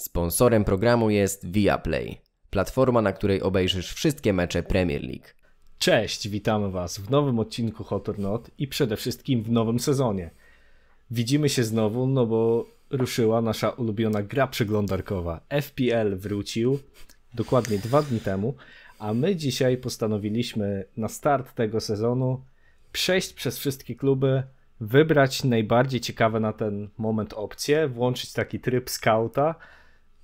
Sponsorem programu jest Viaplay, platforma, na której obejrzysz wszystkie mecze Premier League. Cześć, witamy Was w nowym odcinku Hot or Not i przede wszystkim w nowym sezonie. Widzimy się znowu, no bo ruszyła nasza ulubiona gra przeglądarkowa. FPL wrócił dokładnie dwa dni temu, a my dzisiaj postanowiliśmy na start tego sezonu przejść przez wszystkie kluby, wybrać najbardziej ciekawe na ten moment opcje, włączyć taki tryb skauta,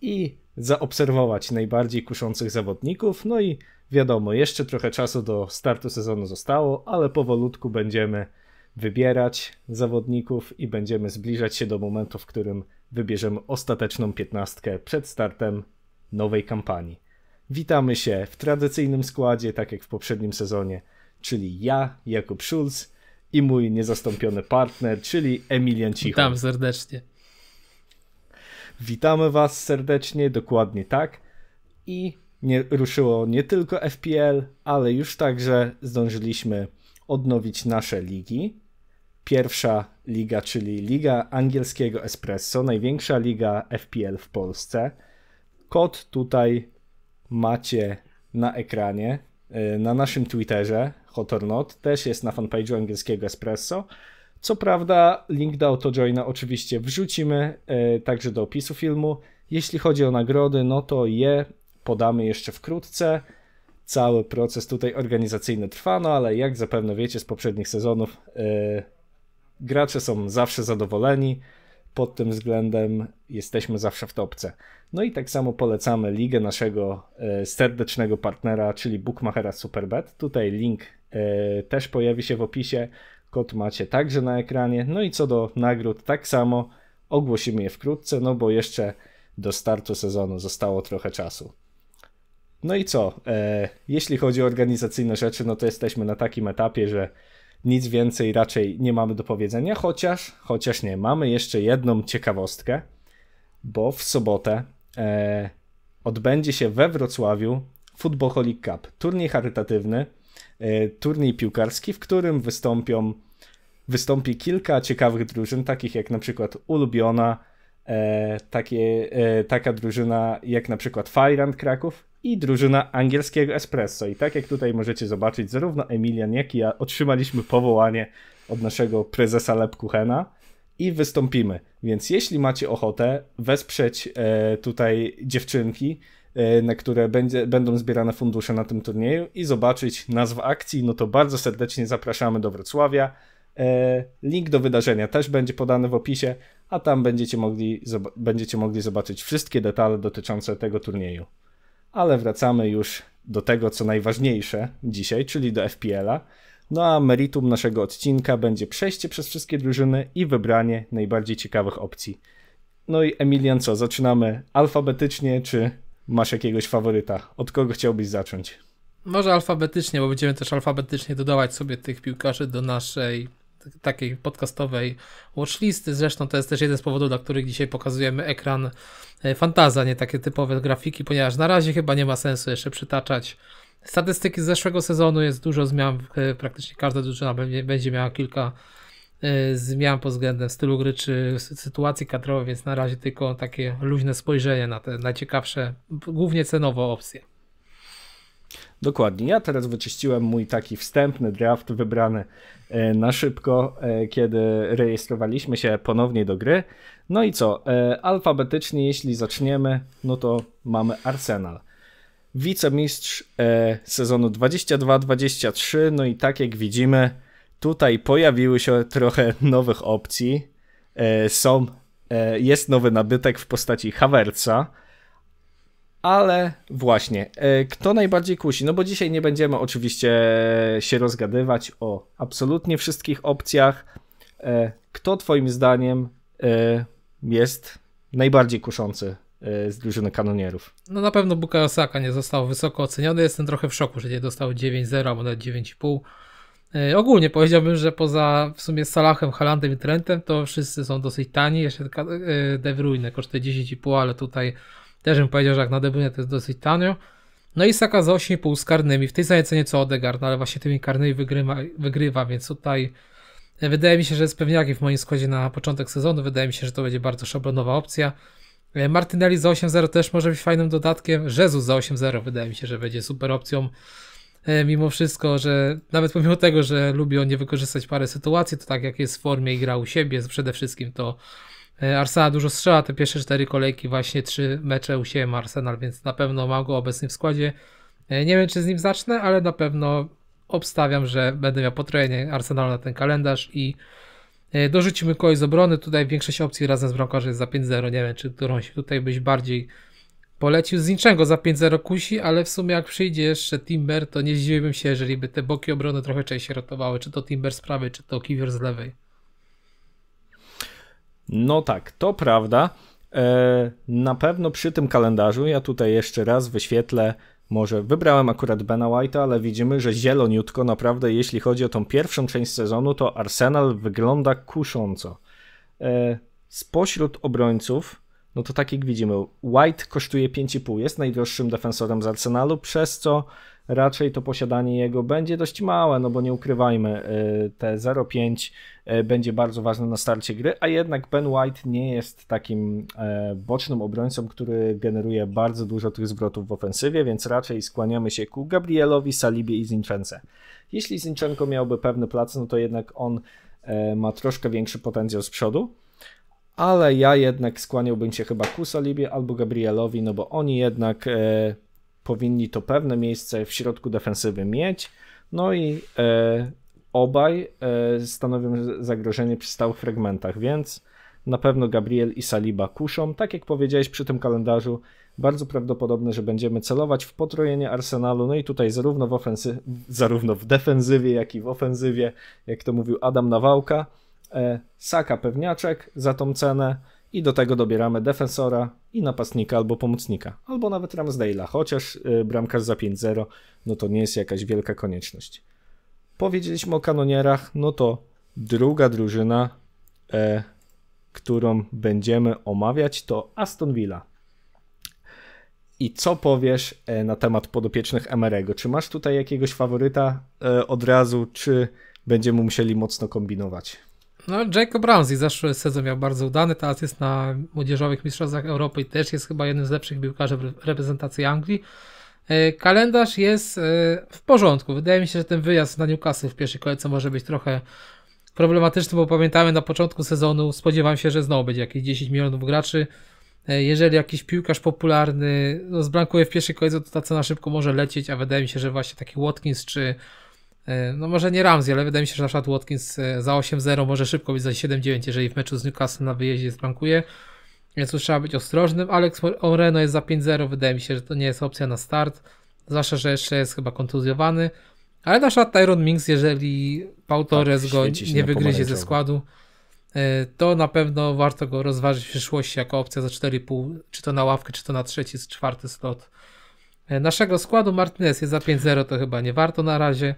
i zaobserwować najbardziej kuszących zawodników. No i wiadomo, jeszcze trochę czasu do startu sezonu zostało, ale powolutku będziemy wybierać zawodników i będziemy zbliżać się do momentu, w którym wybierzemy ostateczną piętnastkę przed startem nowej kampanii. Witamy się w tradycyjnym składzie, tak jak w poprzednim sezonie, czyli ja, Jakub Schulz i mój niezastąpiony partner, czyli Emilian Cicho. Witam serdecznie. Witamy Was serdecznie, dokładnie tak. I nie, ruszyło nie tylko FPL, ale już także zdążyliśmy odnowić nasze ligi. Pierwsza liga, czyli Liga Angielskiego Espresso, największa liga FPL w Polsce. Kod tutaj macie na ekranie, y, na naszym Twitterze, Hotornot, też jest na fanpage'u Angielskiego Espresso co prawda, link do AutoJoina oczywiście wrzucimy e, także do opisu filmu. Jeśli chodzi o nagrody, no to je podamy jeszcze wkrótce. Cały proces tutaj organizacyjny trwa, no ale jak zapewne wiecie z poprzednich sezonów, e, gracze są zawsze zadowoleni. Pod tym względem jesteśmy zawsze w topce. No i tak samo polecamy ligę naszego e, serdecznego partnera, czyli Bookmachera Superbet. Tutaj link e, też pojawi się w opisie. Kod macie także na ekranie. No i co do nagród, tak samo ogłosimy je wkrótce, no bo jeszcze do startu sezonu zostało trochę czasu. No i co? E, jeśli chodzi o organizacyjne rzeczy, no to jesteśmy na takim etapie, że nic więcej raczej nie mamy do powiedzenia, chociaż, chociaż nie, mamy jeszcze jedną ciekawostkę, bo w sobotę e, odbędzie się we Wrocławiu Football League Cup, turniej charytatywny, e, turniej piłkarski, w którym wystąpią wystąpi kilka ciekawych drużyn, takich jak na przykład Ulubiona, e, takie, e, taka drużyna jak na przykład Fajrand Kraków i drużyna angielskiego Espresso. I tak jak tutaj możecie zobaczyć, zarówno Emilian, jak i ja otrzymaliśmy powołanie od naszego prezesa Lepkuchena i wystąpimy. Więc jeśli macie ochotę wesprzeć e, tutaj dziewczynki, e, na które będzie, będą zbierane fundusze na tym turnieju i zobaczyć nas w akcji, no to bardzo serdecznie zapraszamy do Wrocławia. E, link do wydarzenia też będzie podany w opisie, a tam będziecie mogli, będziecie mogli zobaczyć wszystkie detale dotyczące tego turnieju. Ale wracamy już do tego, co najważniejsze dzisiaj, czyli do FPL-a. No a meritum naszego odcinka będzie przejście przez wszystkie drużyny i wybranie najbardziej ciekawych opcji. No i Emilian, co, zaczynamy alfabetycznie, czy masz jakiegoś faworyta? Od kogo chciałbyś zacząć? Może alfabetycznie, bo będziemy też alfabetycznie dodawać sobie tych piłkarzy do naszej takiej podcastowej watchlisty. Zresztą to jest też jeden z powodów, dla których dzisiaj pokazujemy ekran e, fantaza, nie takie typowe grafiki, ponieważ na razie chyba nie ma sensu jeszcze przytaczać statystyki z zeszłego sezonu. Jest dużo zmian, e, praktycznie każda drużyna będzie miała kilka e, zmian pod względem stylu gry czy sytuacji kadrowej, więc na razie tylko takie luźne spojrzenie na te najciekawsze, głównie cenowo opcje. Dokładnie. Ja teraz wyczyściłem mój taki wstępny draft wybrany e, na szybko, e, kiedy rejestrowaliśmy się ponownie do gry. No i co? E, alfabetycznie, jeśli zaczniemy, no to mamy Arsenal. Wicemistrz sezonu 22-23. No i tak jak widzimy, tutaj pojawiły się trochę nowych opcji. Są, jest nowy nabytek w postaci Hawerca ale właśnie, e, kto najbardziej kusi? No bo dzisiaj nie będziemy oczywiście się rozgadywać o absolutnie wszystkich opcjach. E, kto Twoim zdaniem e, jest najbardziej kuszący z drużyny kanonierów? No na pewno Buka Osaka nie został wysoko oceniony. Jestem trochę w szoku, że nie dostał 9-0, a nawet 9,5. Ogólnie powiedziałbym, że poza w sumie Salahem, Halandem i Trentem to wszyscy są dosyć tani. Jeszcze De Bruyne kosztuje 10,5, ale tutaj też bym powiedział, że jak na debunie to jest dosyć tanio. No i Saka za 8,5 z karnymi, w tej samej cenie co Odegaard, no ale właśnie tymi karnymi wygrywa, wygrywa, więc tutaj e, wydaje mi się, że jest pewniaki w moim składzie na początek sezonu, wydaje mi się, że to będzie bardzo szablonowa opcja. E, Martinelli za 8,0 też może być fajnym dodatkiem, Jezus za 8,0 wydaje mi się, że będzie super opcją. E, mimo wszystko, że nawet pomimo tego, że lubi on nie wykorzystać parę sytuacji, to tak jak jest w formie i gra u siebie przede wszystkim, to E, Arsenal dużo strzela, te pierwsze cztery kolejki, właśnie trzy mecze u siebie Arsenal, więc na pewno ma go obecnie w składzie. E, nie wiem, czy z nim zacznę, ale na pewno obstawiam, że będę miał potrojenie Arsenalu na ten kalendarz i e, dorzucimy kogoś z obrony. Tutaj większość opcji razem z bramkarzem jest za 5-0. Nie wiem, czy którąś tutaj byś bardziej polecił. Z niczego za 5-0 kusi, ale w sumie jak przyjdzie jeszcze Timber, to nie zdziwiłbym się, jeżeli by te boki obrony trochę częściej rotowały. Czy to Timber z prawej, czy to Kiwior z lewej. No tak, to prawda. E, na pewno przy tym kalendarzu, ja tutaj jeszcze raz wyświetlę, może wybrałem akurat Bena White'a, ale widzimy, że zieloniutko naprawdę, jeśli chodzi o tą pierwszą część sezonu, to Arsenal wygląda kusząco. E, spośród obrońców, no to tak jak widzimy, White kosztuje 5,5, jest najdroższym defensorem z Arsenalu, przez co raczej to posiadanie jego będzie dość małe, no bo nie ukrywajmy, y, te 0,5 y, będzie bardzo ważne na starcie gry, a jednak Ben White nie jest takim e, bocznym obrońcą, który generuje bardzo dużo tych zwrotów w ofensywie, więc raczej skłaniamy się ku Gabrielowi, Salibie i Zinchence. Jeśli Zinczenko miałby pewny plac, no to jednak on e, ma troszkę większy potencjał z przodu, ale ja jednak skłaniałbym się chyba ku Salibie albo Gabrielowi, no bo oni jednak e, powinni to pewne miejsce w środku defensywy mieć. No i e, obaj e, stanowią zagrożenie przy stałych fragmentach, więc na pewno Gabriel i Saliba kuszą. Tak jak powiedziałeś przy tym kalendarzu, bardzo prawdopodobne, że będziemy celować w potrojenie Arsenalu. No i tutaj zarówno w, ofensy- zarówno w defensywie, jak i w ofensywie, jak to mówił Adam Nawałka. E, Saka pewniaczek za tą cenę i do tego dobieramy defensora i napastnika albo pomocnika, albo nawet Ramsdale'a, chociaż y, bramkarz za 5-0 no to nie jest jakaś wielka konieczność. Powiedzieliśmy o kanonierach, no to druga drużyna, e, którą będziemy omawiać to Aston Villa. I co powiesz e, na temat podopiecznych Emerego? Czy masz tutaj jakiegoś faworyta e, od razu, czy będziemy musieli mocno kombinować? No, Jacob Ramsey zeszły sezon miał bardzo udany, teraz jest na Młodzieżowych Mistrzostwach Europy i też jest chyba jednym z lepszych piłkarzy reprezentacji Anglii. E, kalendarz jest e, w porządku. Wydaje mi się, że ten wyjazd na Newcastle w pierwszej kolejce może być trochę problematyczny, bo pamiętamy na początku sezonu spodziewałem się, że znowu będzie jakieś 10 milionów graczy. E, jeżeli jakiś piłkarz popularny no, zblankuje w pierwszej kolejce, to ta cena szybko może lecieć, a wydaje mi się, że właśnie taki Watkins czy E, no może nie Ramsey, ale wydaje mi się, że Rashad Watkins e, za 8-0 może szybko być za 7-9, jeżeli w meczu z Newcastle na wyjeździe zbankuje. Więc tu trzeba być ostrożnym. Alex Moreno jest za 5-0, wydaje mi się, że to nie jest opcja na start. Zwłaszcza, że jeszcze jest chyba kontuzjowany. Ale na przykład Tyron Mings jeżeli Paul tak, Torres go nie wygryzie ze składu, e, to na pewno warto go rozważyć w przyszłości jako opcja za 4,5, czy to na ławkę, czy to na trzeci, czwarty slot. Naszego składu Martinez jest za 5-0, to chyba nie warto na razie.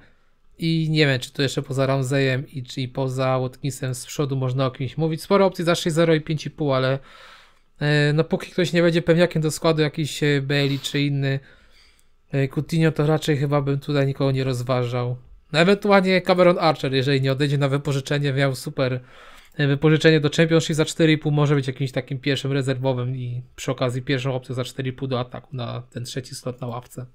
I nie wiem, czy tu jeszcze poza Ramzejem i czy poza Watkinsem z przodu można o kimś mówić. Sporo opcji za 6-0 i 5,5, ale e, no póki ktoś nie będzie pewniakiem do składu, jakiś e, Bailey czy inny e, Coutinho, to raczej chyba bym tutaj nikogo nie rozważał. No, ewentualnie Cameron Archer, jeżeli nie odejdzie na wypożyczenie, miał super wypożyczenie do Championship za 4,5, może być jakimś takim pierwszym rezerwowym i przy okazji pierwszą opcją za 4,5 do ataku na ten trzeci slot na ławce.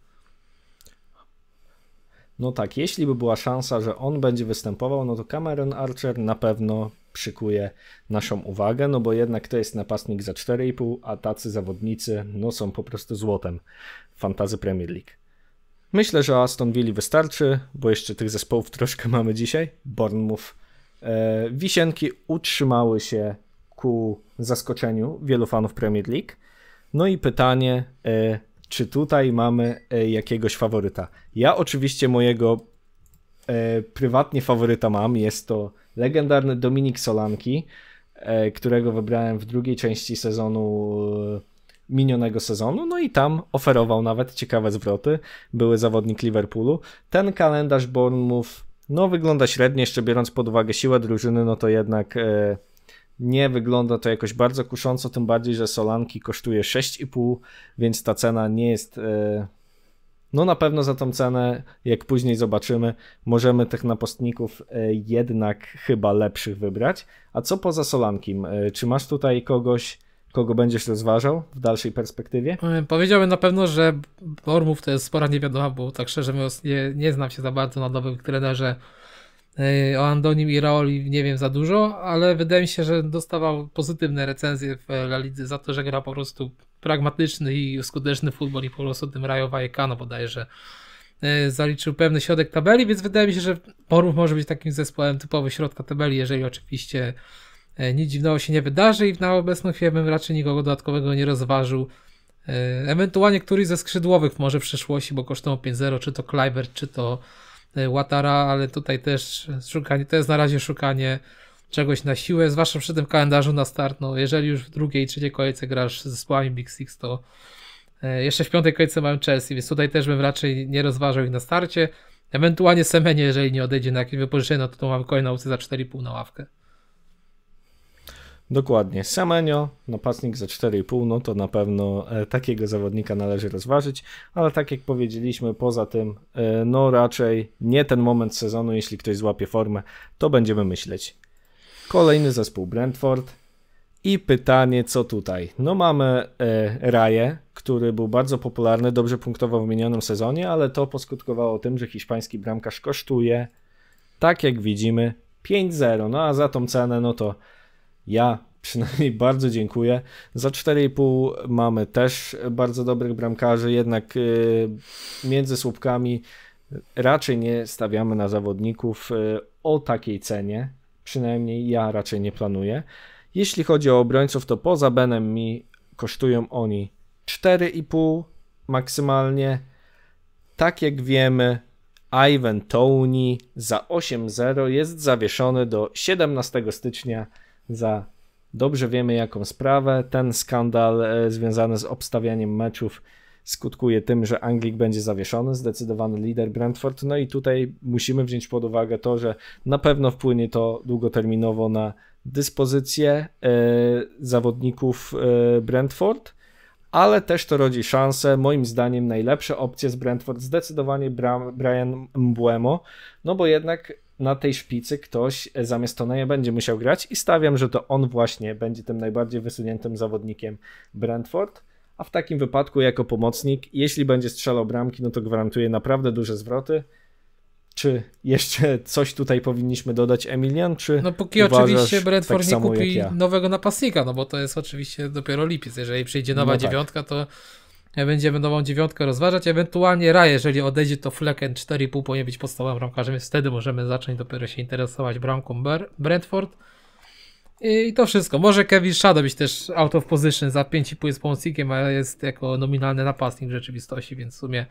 No tak, jeśli by była szansa, że on będzie występował, no to Cameron Archer na pewno przykuje naszą uwagę, no bo jednak to jest napastnik za 4,5, a tacy zawodnicy no są po prostu złotem w Fantazy Premier League. Myślę, że Aston Villa wystarczy, bo jeszcze tych zespołów troszkę mamy dzisiaj. Bournemouth. E, wisienki utrzymały się ku zaskoczeniu wielu fanów Premier League. No i pytanie, e, czy tutaj mamy e, jakiegoś faworyta. Ja oczywiście mojego e, prywatnie faworyta mam, jest to legendarny Dominik Solanki, e, którego wybrałem w drugiej części sezonu e, minionego sezonu, no i tam oferował nawet ciekawe zwroty, były zawodnik Liverpoolu. Ten kalendarz Bournemouth, no wygląda średnio, jeszcze biorąc pod uwagę siłę drużyny, no to jednak... E, nie wygląda to jakoś bardzo kusząco, tym bardziej, że Solanki kosztuje 6,5, więc ta cena nie jest. E, no na pewno za tą cenę, jak później zobaczymy, możemy tych napostników e, jednak chyba lepszych wybrać. A co poza Solankim? E, czy masz tutaj kogoś, kogo będziesz rozważał w dalszej perspektywie? Powiedziałbym na pewno, że Bormów to jest spora niewiadoma, bo tak szczerze mówiąc nie, nie znam się za bardzo na nowym trenerze Yy, o Andonim i Raoli nie wiem za dużo, ale wydaje mi się, że dostawał pozytywne recenzje w e, La Lidze za to, że gra po prostu pragmatyczny i skuteczny futbol i po prostu tym Rajo Vallecano bodajże e, zaliczył pewny środek tabeli, więc wydaje mi się, że Porów może być takim zespołem typowy środka tabeli, jeżeli oczywiście e, nic dziwnego się nie wydarzy i na obecną chwilę bym raczej nikogo dodatkowego nie rozważył. Ewentualnie któryś ze skrzydłowych może w przyszłości, bo kosztował 5-0, czy to Kluivert, czy to E, Łatara, ale tutaj też szukanie, to jest na razie szukanie czegoś na siłę, zwłaszcza przy tym kalendarzu na start, no jeżeli już w drugiej i trzeciej kolejce grasz z zespołami Big Six, to e, jeszcze w piątej kolejce mają Chelsea, więc tutaj też bym raczej nie rozważał ich na starcie. Ewentualnie Semenie, jeżeli nie odejdzie na jakieś wypożyczenie, no to to mam kolejną opcję za 4,5 na ławkę. Dokładnie. Samenio, napastnik za 4,5, no to na pewno e, takiego zawodnika należy rozważyć, ale tak jak powiedzieliśmy, poza tym, e, no raczej nie ten moment sezonu, jeśli ktoś złapie formę, to będziemy myśleć. Kolejny zespół Brentford. I pytanie, co tutaj? No mamy e, Raje, który był bardzo popularny, dobrze punktował w minionym sezonie, ale to poskutkowało tym, że hiszpański bramkarz kosztuje, tak jak widzimy, 5-0. No a za tą cenę, no to ja przynajmniej bardzo dziękuję. Za 4,5 mamy też bardzo dobrych bramkarzy, jednak y, między słupkami raczej nie stawiamy na zawodników y, o takiej cenie. Przynajmniej ja raczej nie planuję. Jeśli chodzi o obrońców, to poza Benem mi kosztują oni 4,5 maksymalnie. Tak jak wiemy, Ivan Tony za 8,0 jest zawieszony do 17 stycznia za dobrze wiemy jaką sprawę. Ten skandal e, związany z obstawianiem meczów skutkuje tym, że Anglik będzie zawieszony, zdecydowany lider Brentford. No i tutaj musimy wziąć pod uwagę to, że na pewno wpłynie to długoterminowo na dyspozycję e, zawodników e, Brentford. Ale też to rodzi szansę, moim zdaniem najlepsze opcje z Brentford zdecydowanie Brian Mbuemo, no bo jednak na tej szpicy ktoś e, zamiast Toneja będzie musiał grać i stawiam, że to on właśnie będzie tym najbardziej wysuniętym zawodnikiem Brentford. A w takim wypadku, jako pomocnik, jeśli będzie strzelał bramki, no to gwarantuje naprawdę duże zwroty. Czy jeszcze coś tutaj powinniśmy dodać, Emilian? Czy no póki oczywiście tak Brentford tak nie kupi ja? nowego napastnika, no bo to jest oczywiście dopiero lipiec. Jeżeli przyjdzie nowa no tak. dziewiątka, to będzie nową dziewiątkę rozważać, ewentualnie Ra, jeżeli odejdzie, to Flecken 4,5 powinien być podstawowym bramkarzem, więc wtedy możemy zacząć dopiero się interesować bramką Brentford. I to wszystko. Może Kevin Shadow być też out of position za 5,5 jest pomocnikiem, a jest jako nominalny napastnik w rzeczywistości, więc w sumie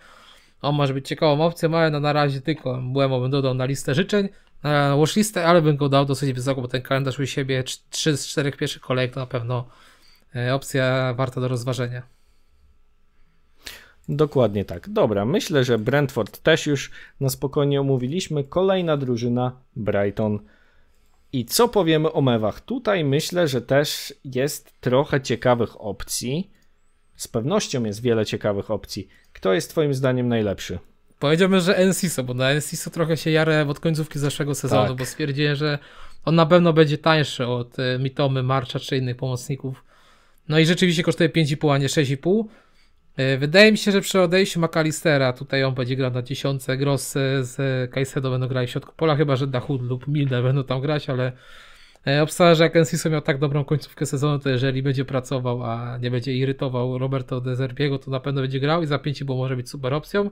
on może być ciekawą opcją, ale no na razie tylko Błemo bym dodał na listę życzeń, na listę, ale bym go dał dosyć wysoko, bo ten kalendarz u siebie 3 z 4 pierwszych kolejek to na pewno e, opcja warta do rozważenia. Dokładnie tak. Dobra, myślę, że Brentford też już na spokojnie omówiliśmy. Kolejna drużyna Brighton. I co powiemy o mewach? Tutaj myślę, że też jest trochę ciekawych opcji. Z pewnością jest wiele ciekawych opcji. Kto jest Twoim zdaniem najlepszy? Powiedziałbym, że Enciso, bo na Enciso trochę się jarę od końcówki zeszłego sezonu, tak. bo stwierdziłem, że on na pewno będzie tańszy od e, Mitomy, Marcza czy innych pomocników. No i rzeczywiście kosztuje 5,5, a nie 6,5. E, wydaje mi się, że przy odejściu McAllistera, tutaj on będzie grał na tysiące, Gross e, z Kajsedo będą grać w środku pola, chyba że Dachud lub Milne będą tam grać, ale e, obstawiam, że jak Enciso miał tak dobrą końcówkę sezonu, to jeżeli będzie pracował, a nie będzie irytował Roberto Dezerbiego, to na pewno będzie grał i za pięciu, bo może być super opcją.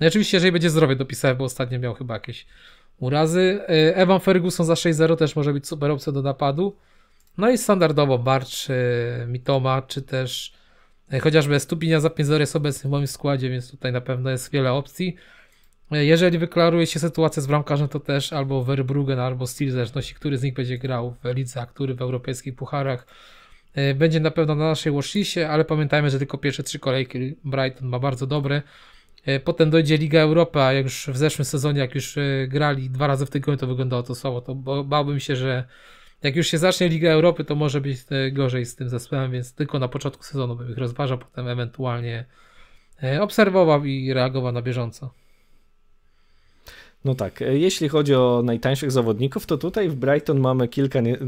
No i oczywiście, jeżeli będzie zdrowie dopisał, bo ostatnio miał chyba jakieś urazy. Evan Ferguson za 6-0 też może być super opcją do napadu. No i standardowo Barcz, Mitoma, czy też E, chociażby Stupinia Zapiezor jest obecny w moim składzie, więc tutaj na pewno jest wiele opcji. E, jeżeli wyklaruje się sytuację z bramkarzem, to też albo Verbruggen, albo Steel, w zależności który z nich będzie grał w lidze, a który w europejskich pucharach. E, będzie na pewno na naszej watchlistie, ale pamiętajmy, że tylko pierwsze trzy kolejki Brighton ma bardzo dobre. Potem dojdzie Liga Europy, a jak już w zeszłym sezonie, jak już grali dwa razy w tygodniu, to wyglądało to słabo, to bałbym się, że jak już się zacznie Liga Europy, to może być gorzej z tym zespołem, więc tylko na początku sezonu bym ich rozważał, potem ewentualnie e, obserwował i reagował na bieżąco. No tak, e, jeśli chodzi o najtańszych zawodników, to tutaj w Brighton mamy kilka, nie,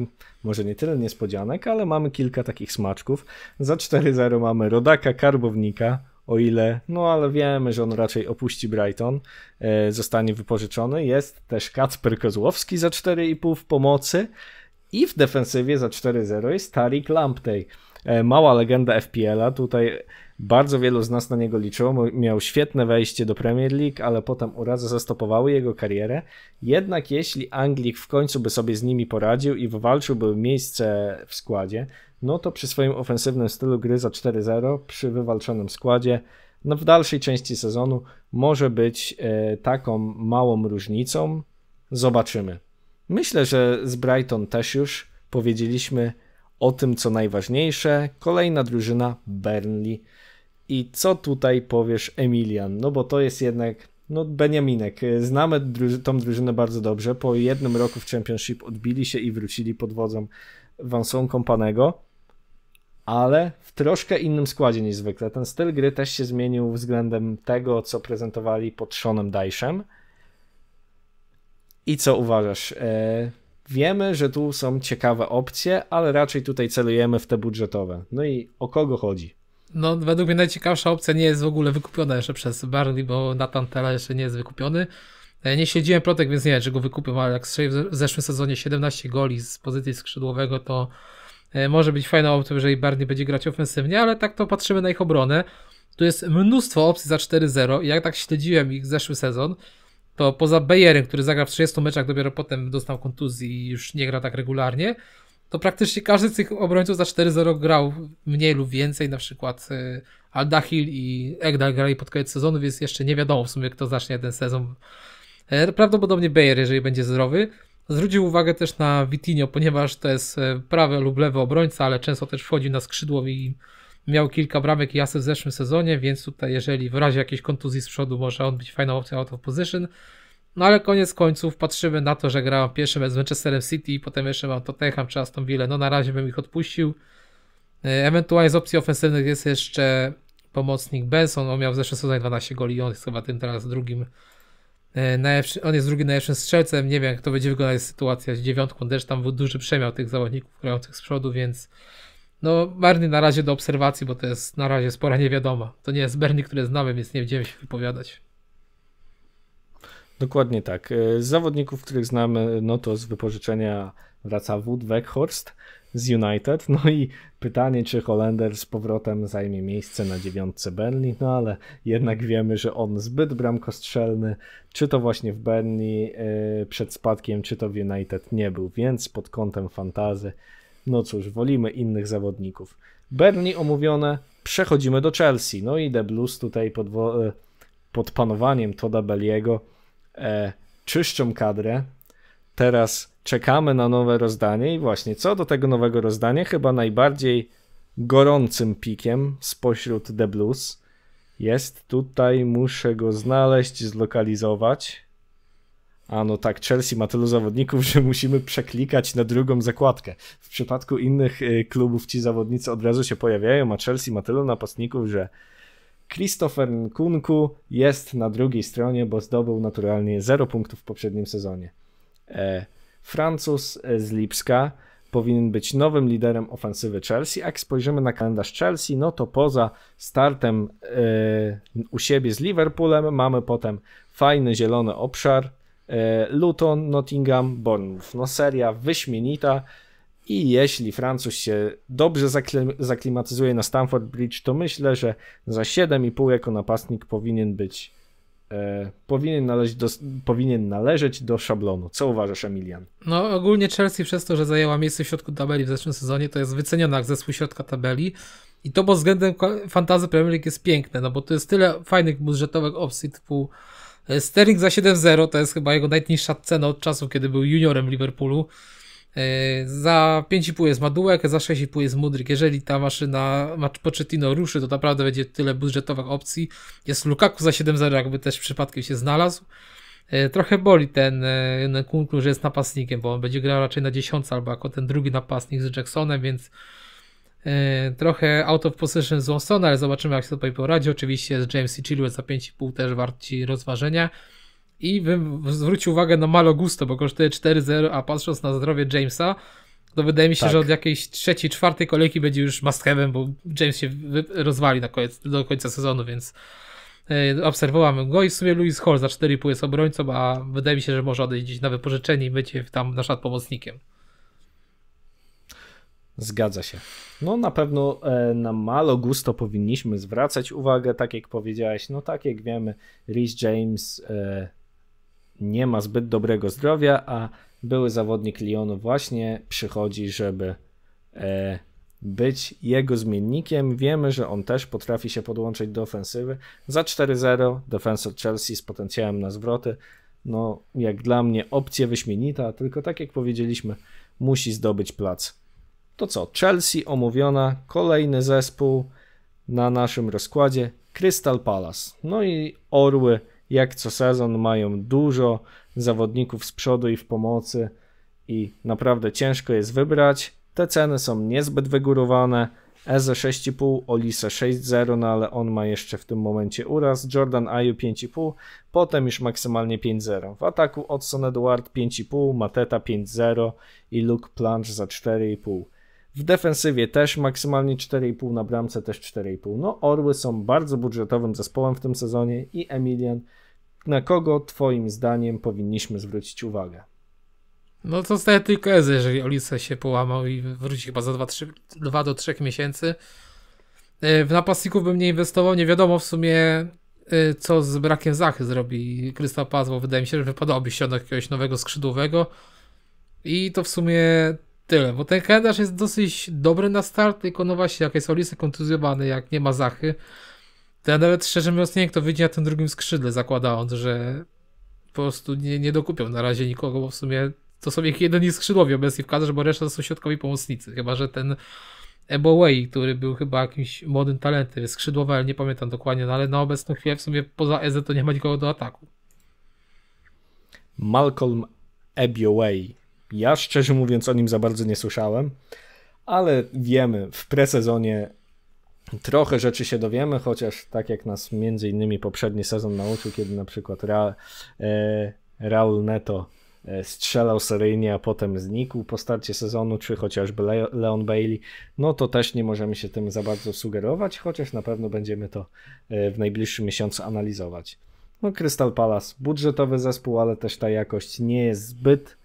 może nie tyle niespodzianek, ale mamy kilka takich smaczków. Za 4-0 mamy Rodaka, Karbownika, o ile, no ale wiemy, że on raczej opuści Brighton, e, zostanie wypożyczony. Jest też Kacper Kozłowski za 4,5 w pomocy. I w defensywie za 4-0 jest Tariq Lamptey. E, mała legenda FPL-a, tutaj bardzo wielu z nas na niego liczyło. Miał świetne wejście do Premier League, ale potem urazy zastopowały jego karierę. Jednak jeśli Anglik w końcu by sobie z nimi poradził i wywalczyłby miejsce w składzie, no to przy swoim ofensywnym stylu gry za 4-0, przy wywalczonym składzie, no w dalszej części sezonu może być e, taką małą różnicą. Zobaczymy. Myślę, że z Brighton też już powiedzieliśmy o tym, co najważniejsze. Kolejna drużyna Burnley. I co tutaj powiesz, Emilian? No bo to jest jednak, no Beniaminek. Znamy druży tą drużynę bardzo dobrze. Po jednym roku w Championship odbili się i wrócili pod wodzą wansą Kompanego, ale w troszkę innym składzie niż zwykle. Ten styl gry też się zmienił względem tego, co prezentowali pod Seanem Dajszem i co uważasz? E, wiemy, że tu są ciekawe opcje, ale raczej tutaj celujemy w te budżetowe. No i o kogo chodzi? No, według mnie najciekawsza opcja nie jest w ogóle wykupiona jeszcze przez Barley, bo Nathan Tela jeszcze nie jest wykupiony. E, nie śledziłem protek, więc nie wiem, czy go wykupię, ale jak strzelił w zeszłym sezonie 17 goli z pozycji skrzydłowego, to e, może być fajna opcja, jeżeli Barney będzie grać ofensywnie, ale tak to patrzymy na ich obronę. Tu jest mnóstwo opcji za 4-0 i jak tak śledziłem ich zeszły sezon, to poza Bejerem, który zagrał w 30 meczach, dopiero potem dostał kontuzji i już nie gra tak regularnie, to praktycznie każdy z tych obrońców za 4-0 grał mniej lub więcej, na przykład e, Aldahil i Egdal grali pod koniec sezonu, więc jeszcze nie wiadomo w sumie kto zacznie ten sezon. E, prawdopodobnie Bejer, jeżeli będzie zdrowy. Zwrócił uwagę też na Vitinho, ponieważ to jest e, prawy lub lewy obrońca, ale często też wchodzi na skrzydło i miał kilka bramek i asy w zeszłym sezonie, więc tutaj jeżeli w razie jakiejś kontuzji z przodu może on być fajną opcją out of position. No ale koniec końców patrzymy na to, że grałem pierwszy mecz z Manchesterem City i potem jeszcze mam Tottenham czy Aston Villa. No na razie bym ich odpuścił. E, ewentualnie z opcji ofensywnych jest jeszcze pomocnik Benson. On miał w zeszłym sezonie 12 goli i on jest chyba tym teraz drugim e, on jest drugim najlepszym strzelcem. Nie wiem, jak to będzie wyglądać sytuacja z dziewiątką. Też tam był duży przemiał tych zawodników grających z przodu, więc no, Bernie na razie do obserwacji, bo to jest na razie spora niewiadoma. To nie jest Bernie, który znamy, więc nie będziemy się wypowiadać. Dokładnie tak. E, z zawodników, których znamy, no to z wypożyczenia wraca Wood Weghorst z United. No i pytanie, czy Holender z powrotem zajmie miejsce na dziewiątce Berni, no ale jednak wiemy, że on zbyt bramkostrzelny, czy to właśnie w Berni e, przed spadkiem, czy to w United nie był, więc pod kątem fantazy no cóż, wolimy innych zawodników. Bernie omówione, przechodzimy do Chelsea. No i The Blues tutaj pod, e, pod panowaniem Toda Belliego e, czyszczą kadrę. Teraz czekamy na nowe rozdanie i właśnie co do tego nowego rozdania, chyba najbardziej gorącym pikiem spośród The Blues jest tutaj, muszę go znaleźć, zlokalizować. A no tak, Chelsea ma tylu zawodników, że musimy przeklikać na drugą zakładkę. W przypadku innych y, klubów ci zawodnicy od razu się pojawiają, a Chelsea ma tylu napastników, że Christopher Nkunku jest na drugiej stronie, bo zdobył naturalnie 0 punktów w poprzednim sezonie. E, Francuz e, z Lipska powinien być nowym liderem ofensywy Chelsea. Jak spojrzymy na kalendarz Chelsea, no to poza startem e, u siebie z Liverpoolem mamy potem fajny zielony obszar – E, Luton, Nottingham, Bournemouth. No seria wyśmienita i jeśli Francuz się dobrze zaklimatyzuje na Stamford Bridge, to myślę, że za 7,5 jako napastnik powinien być E, powinien, należeć do, powinien należeć do szablonu. Co uważasz, Emilian? No, ogólnie Chelsea przez to, że zajęła miejsce w środku tabeli w zeszłym sezonie, to jest wyceniona jak zespół środka tabeli. I to pod względem fantazy Premier League jest piękne, no bo to jest tyle fajnych budżetowych opcji typu Sterling za 7-0 to jest chyba jego najniższa cena od czasu, kiedy był juniorem Liverpoolu. E, za 5,5 jest Madułek, za 6,5 jest Mudryk. Jeżeli ta maszyna Pochettino ruszy, to naprawdę będzie tyle budżetowych opcji. Jest Lukaku za 7-0, jakby też przypadkiem się znalazł. E, trochę boli ten, e, ten kunklu, że jest napastnikiem, bo on będzie grał raczej na 10 albo jako ten drugi napastnik z Jacksonem, więc E, trochę out of position z Wansona, ale zobaczymy jak się tutaj poradzi. Oczywiście z James i Chilwell za 5,5 też warci rozważenia. I bym zwrócił uwagę na Malo Gusto, bo kosztuje 4-0, a patrząc na zdrowie Jamesa, to wydaje mi się, tak. że od jakiejś trzeciej, czwartej kolejki będzie już must have'em, bo James się rozwali na koniec, do końca sezonu, więc e, obserwowałem go i w sumie Louis Hall za 4,5 jest obrońcą, a wydaje mi się, że może odejść gdzieś na wypożyczenie i będzie tam na pomocnikiem. Zgadza się. No na pewno e, na Malo Gusto powinniśmy zwracać uwagę, tak jak powiedziałeś, no tak jak wiemy, Rhys James e, nie ma zbyt dobrego zdrowia, a były zawodnik Lyonu właśnie przychodzi, żeby e, być jego zmiennikiem. Wiemy, że on też potrafi się podłączyć do ofensywy. Za 4-0 defensor Chelsea z potencjałem na zwroty. No jak dla mnie opcja wyśmienita, tylko tak jak powiedzieliśmy, musi zdobyć plac to co, Chelsea omówiona, kolejny zespół na naszym rozkładzie, Crystal Palace. No i Orły, jak co sezon, mają dużo zawodników z przodu i w pomocy i naprawdę ciężko jest wybrać. Te ceny są niezbyt wygórowane. Eze 6,5, Olise 6,0, no ale on ma jeszcze w tym momencie uraz. Jordan Aju 5,5, potem już maksymalnie 5,0. W ataku Odson Edward 5,5, Mateta 5,0 i Luke Plunge za 4,5. W defensywie też maksymalnie 4,5, na bramce też 4,5. No, Orły są bardzo budżetowym zespołem w tym sezonie i Emilian, na kogo Twoim zdaniem powinniśmy zwrócić uwagę? No to zostaje tylko Ezy, jeżeli Olisa się połamał i wróci chyba za 2, 3, do 3 miesięcy. E, w napastników bym nie inwestował, nie wiadomo w sumie e, co z brakiem Zachy zrobi Krystal Paz, bo wydaje mi się, że wypadałoby od jakiegoś nowego skrzydłowego. I to w sumie tyle, bo ten kalendarz jest dosyć dobry na start, tylko no właśnie, jak jest Olisa kontuzjowany, jak nie ma Zachy, to ja nawet szczerze mówiąc nie wiem, kto wyjdzie na tym drugim skrzydle, zakładając, że po prostu nie, nie dokupią na razie nikogo, bo w sumie to są ich jedyni skrzydłowi obecnie w kadrze, bo reszta to są środkowi pomocnicy, chyba że ten Eboway, który był chyba jakimś młodym talentem, skrzydłowy, ale nie pamiętam dokładnie, no ale na obecną chwilę w sumie poza EZ to nie ma nikogo do ataku. Malcolm Ebioway ja szczerze mówiąc o nim za bardzo nie słyszałem, ale wiemy, w presezonie trochę rzeczy się dowiemy, chociaż tak jak nas między innymi poprzedni sezon nauczył, kiedy na przykład Ra, e, Raul Neto e, strzelał seryjnie, a potem znikł po starcie sezonu, czy chociażby Leon Bailey, no to też nie możemy się tym za bardzo sugerować, chociaż na pewno będziemy to e, w najbliższym miesiącu analizować. No, Crystal Palace, budżetowy zespół, ale też ta jakość nie jest zbyt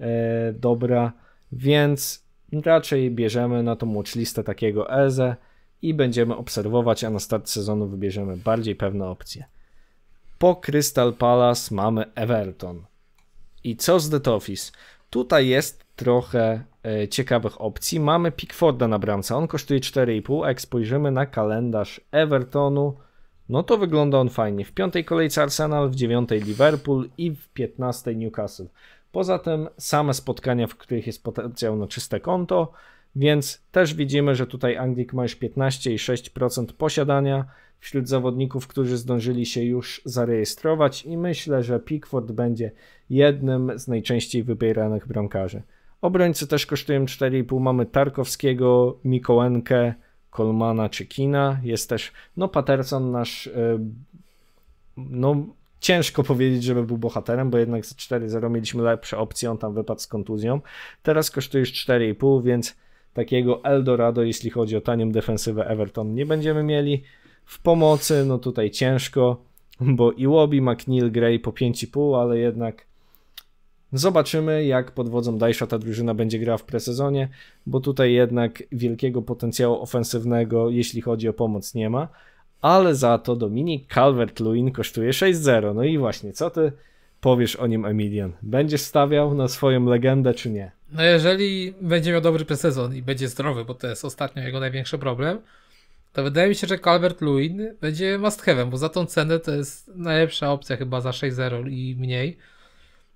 E, dobra, więc raczej bierzemy na tą listę takiego Eze i będziemy obserwować, a na start sezonu wybierzemy bardziej pewne opcje. Po Crystal Palace mamy Everton. I co z The Office? Tutaj jest trochę e, ciekawych opcji. Mamy Pickforda na bramce, on kosztuje 4,5. Jak spojrzymy na kalendarz Evertonu, no to wygląda on fajnie. W piątej kolejce Arsenal, w dziewiątej Liverpool i w piętnastej Newcastle. Poza tym same spotkania, w których jest potencjał na czyste konto, więc też widzimy, że tutaj Anglik ma już 15,6% posiadania wśród zawodników, którzy zdążyli się już zarejestrować i myślę, że Pickford będzie jednym z najczęściej wybieranych bramkarzy. Obrońcy też kosztują 4,5. Mamy Tarkowskiego, Mikołenkę, Kolmana czy Kina. Jest też, no Paterson nasz, e, no ciężko powiedzieć, żeby był bohaterem, bo jednak za 4-0 mieliśmy lepsze opcje, on tam wypadł z kontuzją. Teraz kosztuje już 4,5, więc takiego Eldorado, jeśli chodzi o tanią defensywę Everton, nie będziemy mieli. W pomocy, no tutaj ciężko, bo i Łobi, McNeil, Gray po 5,5, ale jednak zobaczymy, jak pod wodzą Dajsza ta drużyna będzie grała w presezonie, bo tutaj jednak wielkiego potencjału ofensywnego, jeśli chodzi o pomoc, nie ma ale za to Dominik Calvert-Lewin kosztuje 6-0. No i właśnie, co ty powiesz o nim, Emilian? Będziesz stawiał na swoją legendę, czy nie? No jeżeli będzie miał dobry presezon i będzie zdrowy, bo to jest ostatnio jego największy problem, to wydaje mi się, że Calvert-Lewin będzie must have, bo za tą cenę to jest najlepsza opcja chyba za 6-0 i mniej.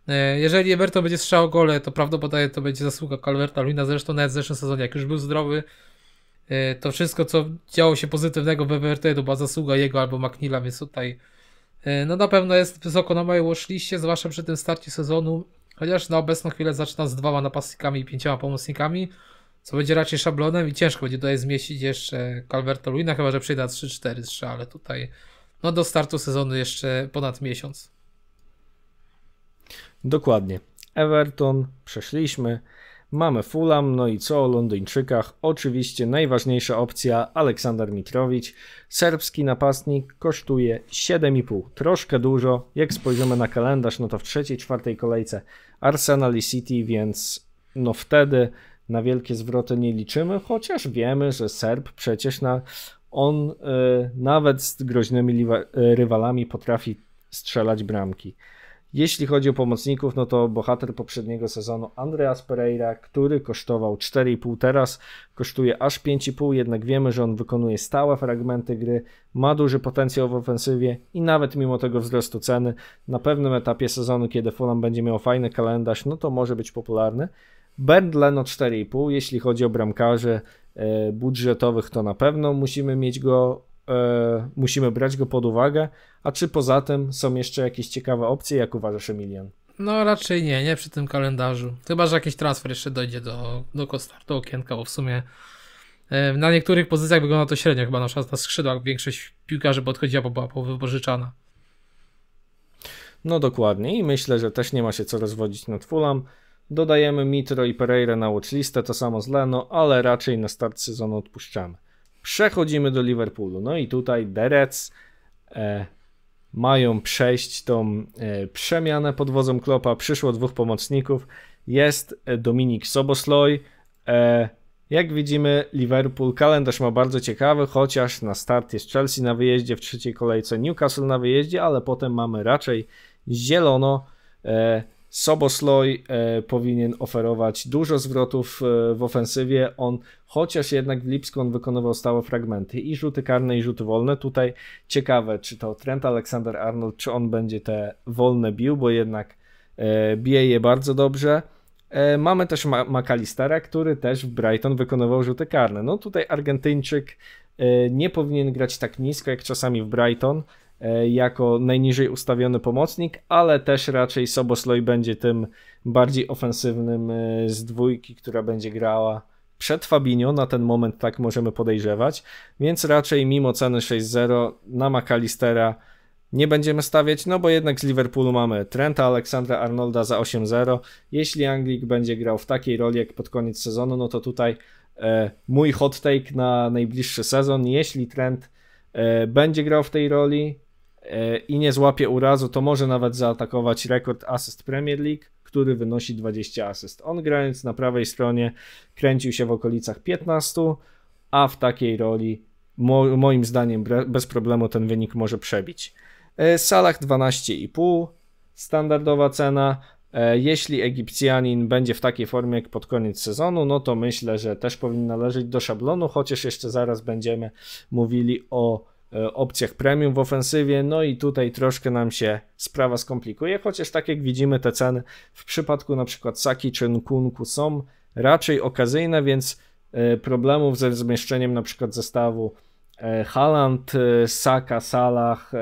E, jeżeli Eberto będzie strzał gole, to prawdopodobnie to będzie zasługa Calverta Lewina, zresztą nawet w zeszłym sezonie, jak już był zdrowy, Y, to wszystko, co działo się pozytywnego w WRT, to była zasługa jego albo McNeila, więc tutaj y, no na pewno jest wysoko na mojej łożliście, zwłaszcza przy tym starcie sezonu, chociaż na obecną chwilę zaczyna z dwoma napastnikami i pięcioma pomocnikami, co będzie raczej szablonem i ciężko będzie tutaj zmieścić jeszcze Calverto Luina, chyba że przyjdzie na 3-4 3, ale tutaj no do startu sezonu jeszcze ponad miesiąc. Dokładnie. Everton przeszliśmy. Mamy Fulham, no i co o Londyńczykach? Oczywiście najważniejsza opcja Aleksander Mitrowicz. Serbski napastnik kosztuje 7,5. Troszkę dużo. Jak spojrzymy na kalendarz, no to w trzeciej, czwartej kolejce Arsenal i City, więc no wtedy na wielkie zwroty nie liczymy, chociaż wiemy, że Serb przecież na, on y, nawet z groźnymi y, rywalami potrafi strzelać bramki. Jeśli chodzi o pomocników, no to bohater poprzedniego sezonu Andreas Pereira, który kosztował 4,5 teraz, kosztuje aż 5,5, jednak wiemy, że on wykonuje stałe fragmenty gry, ma duży potencjał w ofensywie i nawet mimo tego wzrostu ceny, na pewnym etapie sezonu, kiedy Fulham będzie miał fajny kalendarz, no to może być popularny. Bernd Leno 4,5, jeśli chodzi o bramkarzy e, budżetowych, to na pewno musimy mieć go E, musimy brać go pod uwagę. A czy poza tym są jeszcze jakieś ciekawe opcje, jak uważasz, Emilian? No raczej nie, nie przy tym kalendarzu. Chyba, że jakiś transfer jeszcze dojdzie do, do startu okienka, bo w sumie e, na niektórych pozycjach wygląda to średnio, chyba na przykład na skrzydłach większość piłkarzy podchodziła, bo była wypożyczana. No dokładnie i myślę, że też nie ma się co rozwodzić nad Fulham. Dodajemy Mitro i Pereira na watchlistę, to samo z Leno, ale raczej na start sezonu odpuszczamy. Przechodzimy do Liverpoolu. No i tutaj Derec e, mają przejść tą e, przemianę pod wodzą Klopa. Przyszło dwóch pomocników. Jest e, Dominik Sobosloj. E, jak widzimy, Liverpool kalendarz ma bardzo ciekawy, chociaż na start jest Chelsea na wyjeździe, w trzeciej kolejce Newcastle na wyjeździe, ale potem mamy raczej zielono. E, Sobosloj e, powinien oferować dużo zwrotów e, w ofensywie. On, chociaż jednak w Lipsku on wykonywał stałe fragmenty i rzuty karne, i rzuty wolne. Tutaj ciekawe, czy to Trent Alexander Arnold, czy on będzie te wolne bił, bo jednak e, bije je bardzo dobrze. Mamy też McAllistera, który też w Brighton wykonywał rzuty karne. No tutaj Argentyńczyk nie powinien grać tak nisko jak czasami w Brighton. E, jako najniżej ustawiony pomocnik, ale też raczej Sobosloj będzie tym bardziej ofensywnym e, z dwójki, która będzie grała przed Fabinio, na ten moment tak możemy podejrzewać, więc raczej mimo ceny 6-0 na McAllistera nie będziemy stawiać, no bo jednak z Liverpoolu mamy Trenta Aleksandra Arnolda za 8-0. Jeśli Anglik będzie grał w takiej roli jak pod koniec sezonu, no to tutaj e, mój hot take na najbliższy sezon, jeśli Trent e, będzie grał w tej roli, E, i nie złapie urazu, to może nawet zaatakować rekord asyst Premier League, który wynosi 20 asyst. On grając na prawej stronie kręcił się w okolicach 15, a w takiej roli mo moim zdaniem bez problemu ten wynik może przebić. E, Salah 12,5 standardowa cena. E, jeśli Egipcjanin będzie w takiej formie jak pod koniec sezonu, no to myślę, że też powinien należeć do szablonu, chociaż jeszcze zaraz będziemy mówili o E, opcjach premium w ofensywie, no i tutaj troszkę nam się sprawa skomplikuje, chociaż tak jak widzimy te ceny w przypadku na przykład Saki czy Nkunku są raczej okazyjne, więc e, problemów ze zmieszczeniem na przykład zestawu e, Haland, Saka, Salah,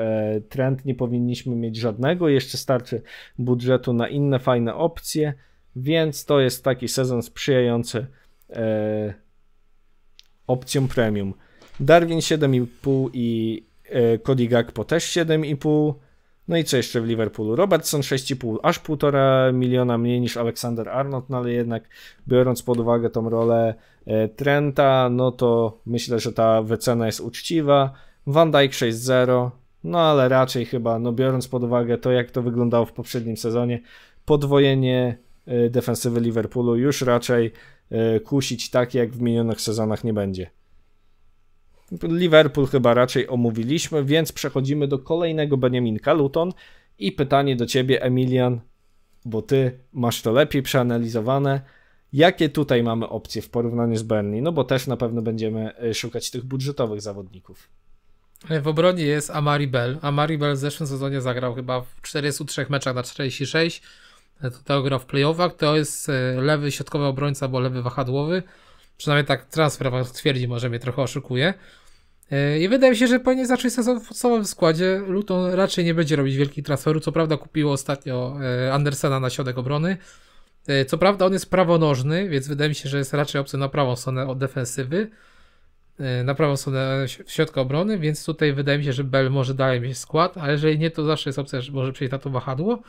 Trent nie powinniśmy mieć żadnego, jeszcze starczy budżetu na inne fajne opcje, więc to jest taki sezon sprzyjający opcjom premium. Darwin 7,5 i e, Cody Gakpo też 7,5. No i co jeszcze w Liverpoolu? Robertson 6,5, aż 1,5 miliona mniej niż Alexander Arnold, no ale jednak biorąc pod uwagę tą rolę e, Trenta, no to myślę, że ta wycena jest uczciwa. Van Dijk 6,0, no ale raczej chyba, no biorąc pod uwagę to, jak to wyglądało w poprzednim sezonie, podwojenie e, defensywy Liverpoolu już raczej kusić tak, jak w minionych sezonach nie będzie. Liverpool chyba raczej omówiliśmy, więc przechodzimy do kolejnego Beniaminka Luton i pytanie do ciebie, Emilian, bo ty masz to lepiej przeanalizowane. Jakie tutaj mamy opcje w porównaniu z Bernie? No bo też na pewno będziemy e, szukać tych budżetowych zawodników. E, w obronie jest Amari Bell. Amari Bell w zeszłym sezonie zagrał chyba w 43 meczach na 46. Tutaj grał w playoffach. To jest e, lewy środkowy obrońca, bo lewy wahadłowy. Przynajmniej tak transfer twierdzi, może mnie trochę oszukuje. E, I wydaje mi się, że powinien zacząć sezon w podstawowym składzie. Luton raczej nie będzie robić wielkich transferów, Co prawda kupiło ostatnio e, Andersena na środek obrony. E, co prawda on jest prawonożny, więc wydaje mi się, że jest raczej opcją na prawą stronę od defensywy. Na prawą stronę środku obrony, więc tutaj wydaje mi się, że Bell może dalej mieć skład, a jeżeli nie, to zawsze jest opcja, że może przejść na to wahadło.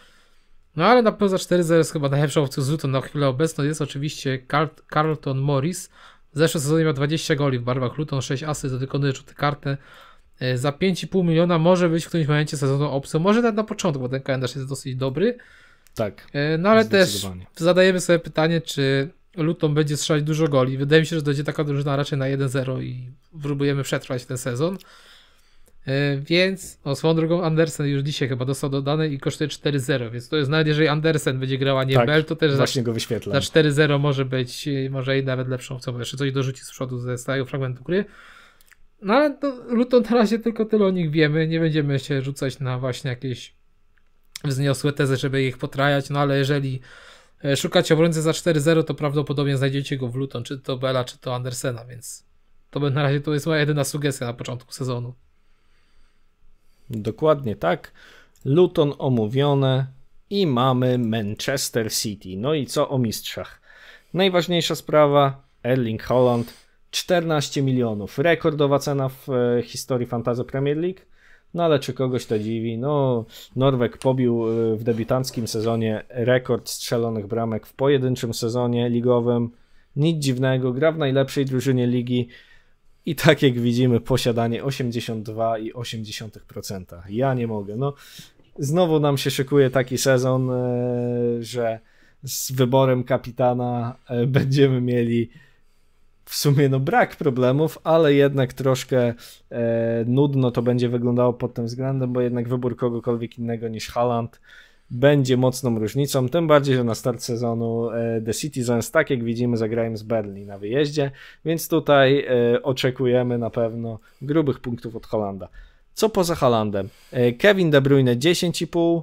No ale na pewno za 4-0 jest chyba najlepszą opcją z Luton na chwilę obecną. Jest oczywiście Carl Carlton Morris, w sezonie miał 20 goli w barwach Luton, 6 asy, wykonuje rzuty kartę. E, za 5,5 miliona może być w którymś momencie sezonu opcją. Może nawet na początku, bo ten kalendarz jest dosyć dobry. Tak. E, no ale też zadajemy sobie pytanie, czy Luton będzie strzelać dużo goli. Wydaje mi się, że będzie taka drużyna raczej na 1-0 i próbujemy przetrwać ten sezon. E, więc, osłoną swoją drogą, Andersen już dzisiaj chyba dostał dodane i kosztuje 4-0, więc to jest nawet jeżeli Andersen będzie grała nie tak, Bell, to też za, go wyświetlam. za 4-0 może być, e, może i nawet lepszą opcją, bo jeszcze coś dorzuci z przodu ze stałego fragmentu gry. No ale to Luton na razie tylko tyle o nich wiemy, nie będziemy się rzucać na właśnie jakieś wzniosłe tezy, żeby ich potrajać, no ale jeżeli e, szukacie obrońcy za 4-0, to prawdopodobnie znajdziecie go w Luton, czy to Bela, czy to Andersena, więc to na razie to jest moja jedyna sugestia na początku sezonu. Dokładnie tak. Luton omówione i mamy Manchester City. No i co o mistrzach? Najważniejsza sprawa Erling Holland 14 milionów. Rekordowa cena w e, historii Fantasy Premier League. No ale czy kogoś to dziwi? No, Norwek pobił e, w debiutanckim sezonie rekord strzelonych bramek w pojedynczym sezonie ligowym. Nic dziwnego, gra w najlepszej drużynie ligi. I tak jak widzimy, posiadanie 82,8%. Ja nie mogę. No, znowu nam się szykuje taki sezon, e, że z wyborem kapitana e, będziemy mieli w sumie no brak problemów, ale jednak troszkę e, nudno to będzie wyglądało pod tym względem, bo jednak wybór kogokolwiek innego niż Haaland będzie mocną różnicą, tym bardziej, że na start sezonu e, The Citizens, tak jak widzimy, zagrają z Berlin na wyjeździe, więc tutaj e, oczekujemy na pewno grubych punktów od Holanda. Co poza Holandem? E, Kevin De Bruyne 10,5,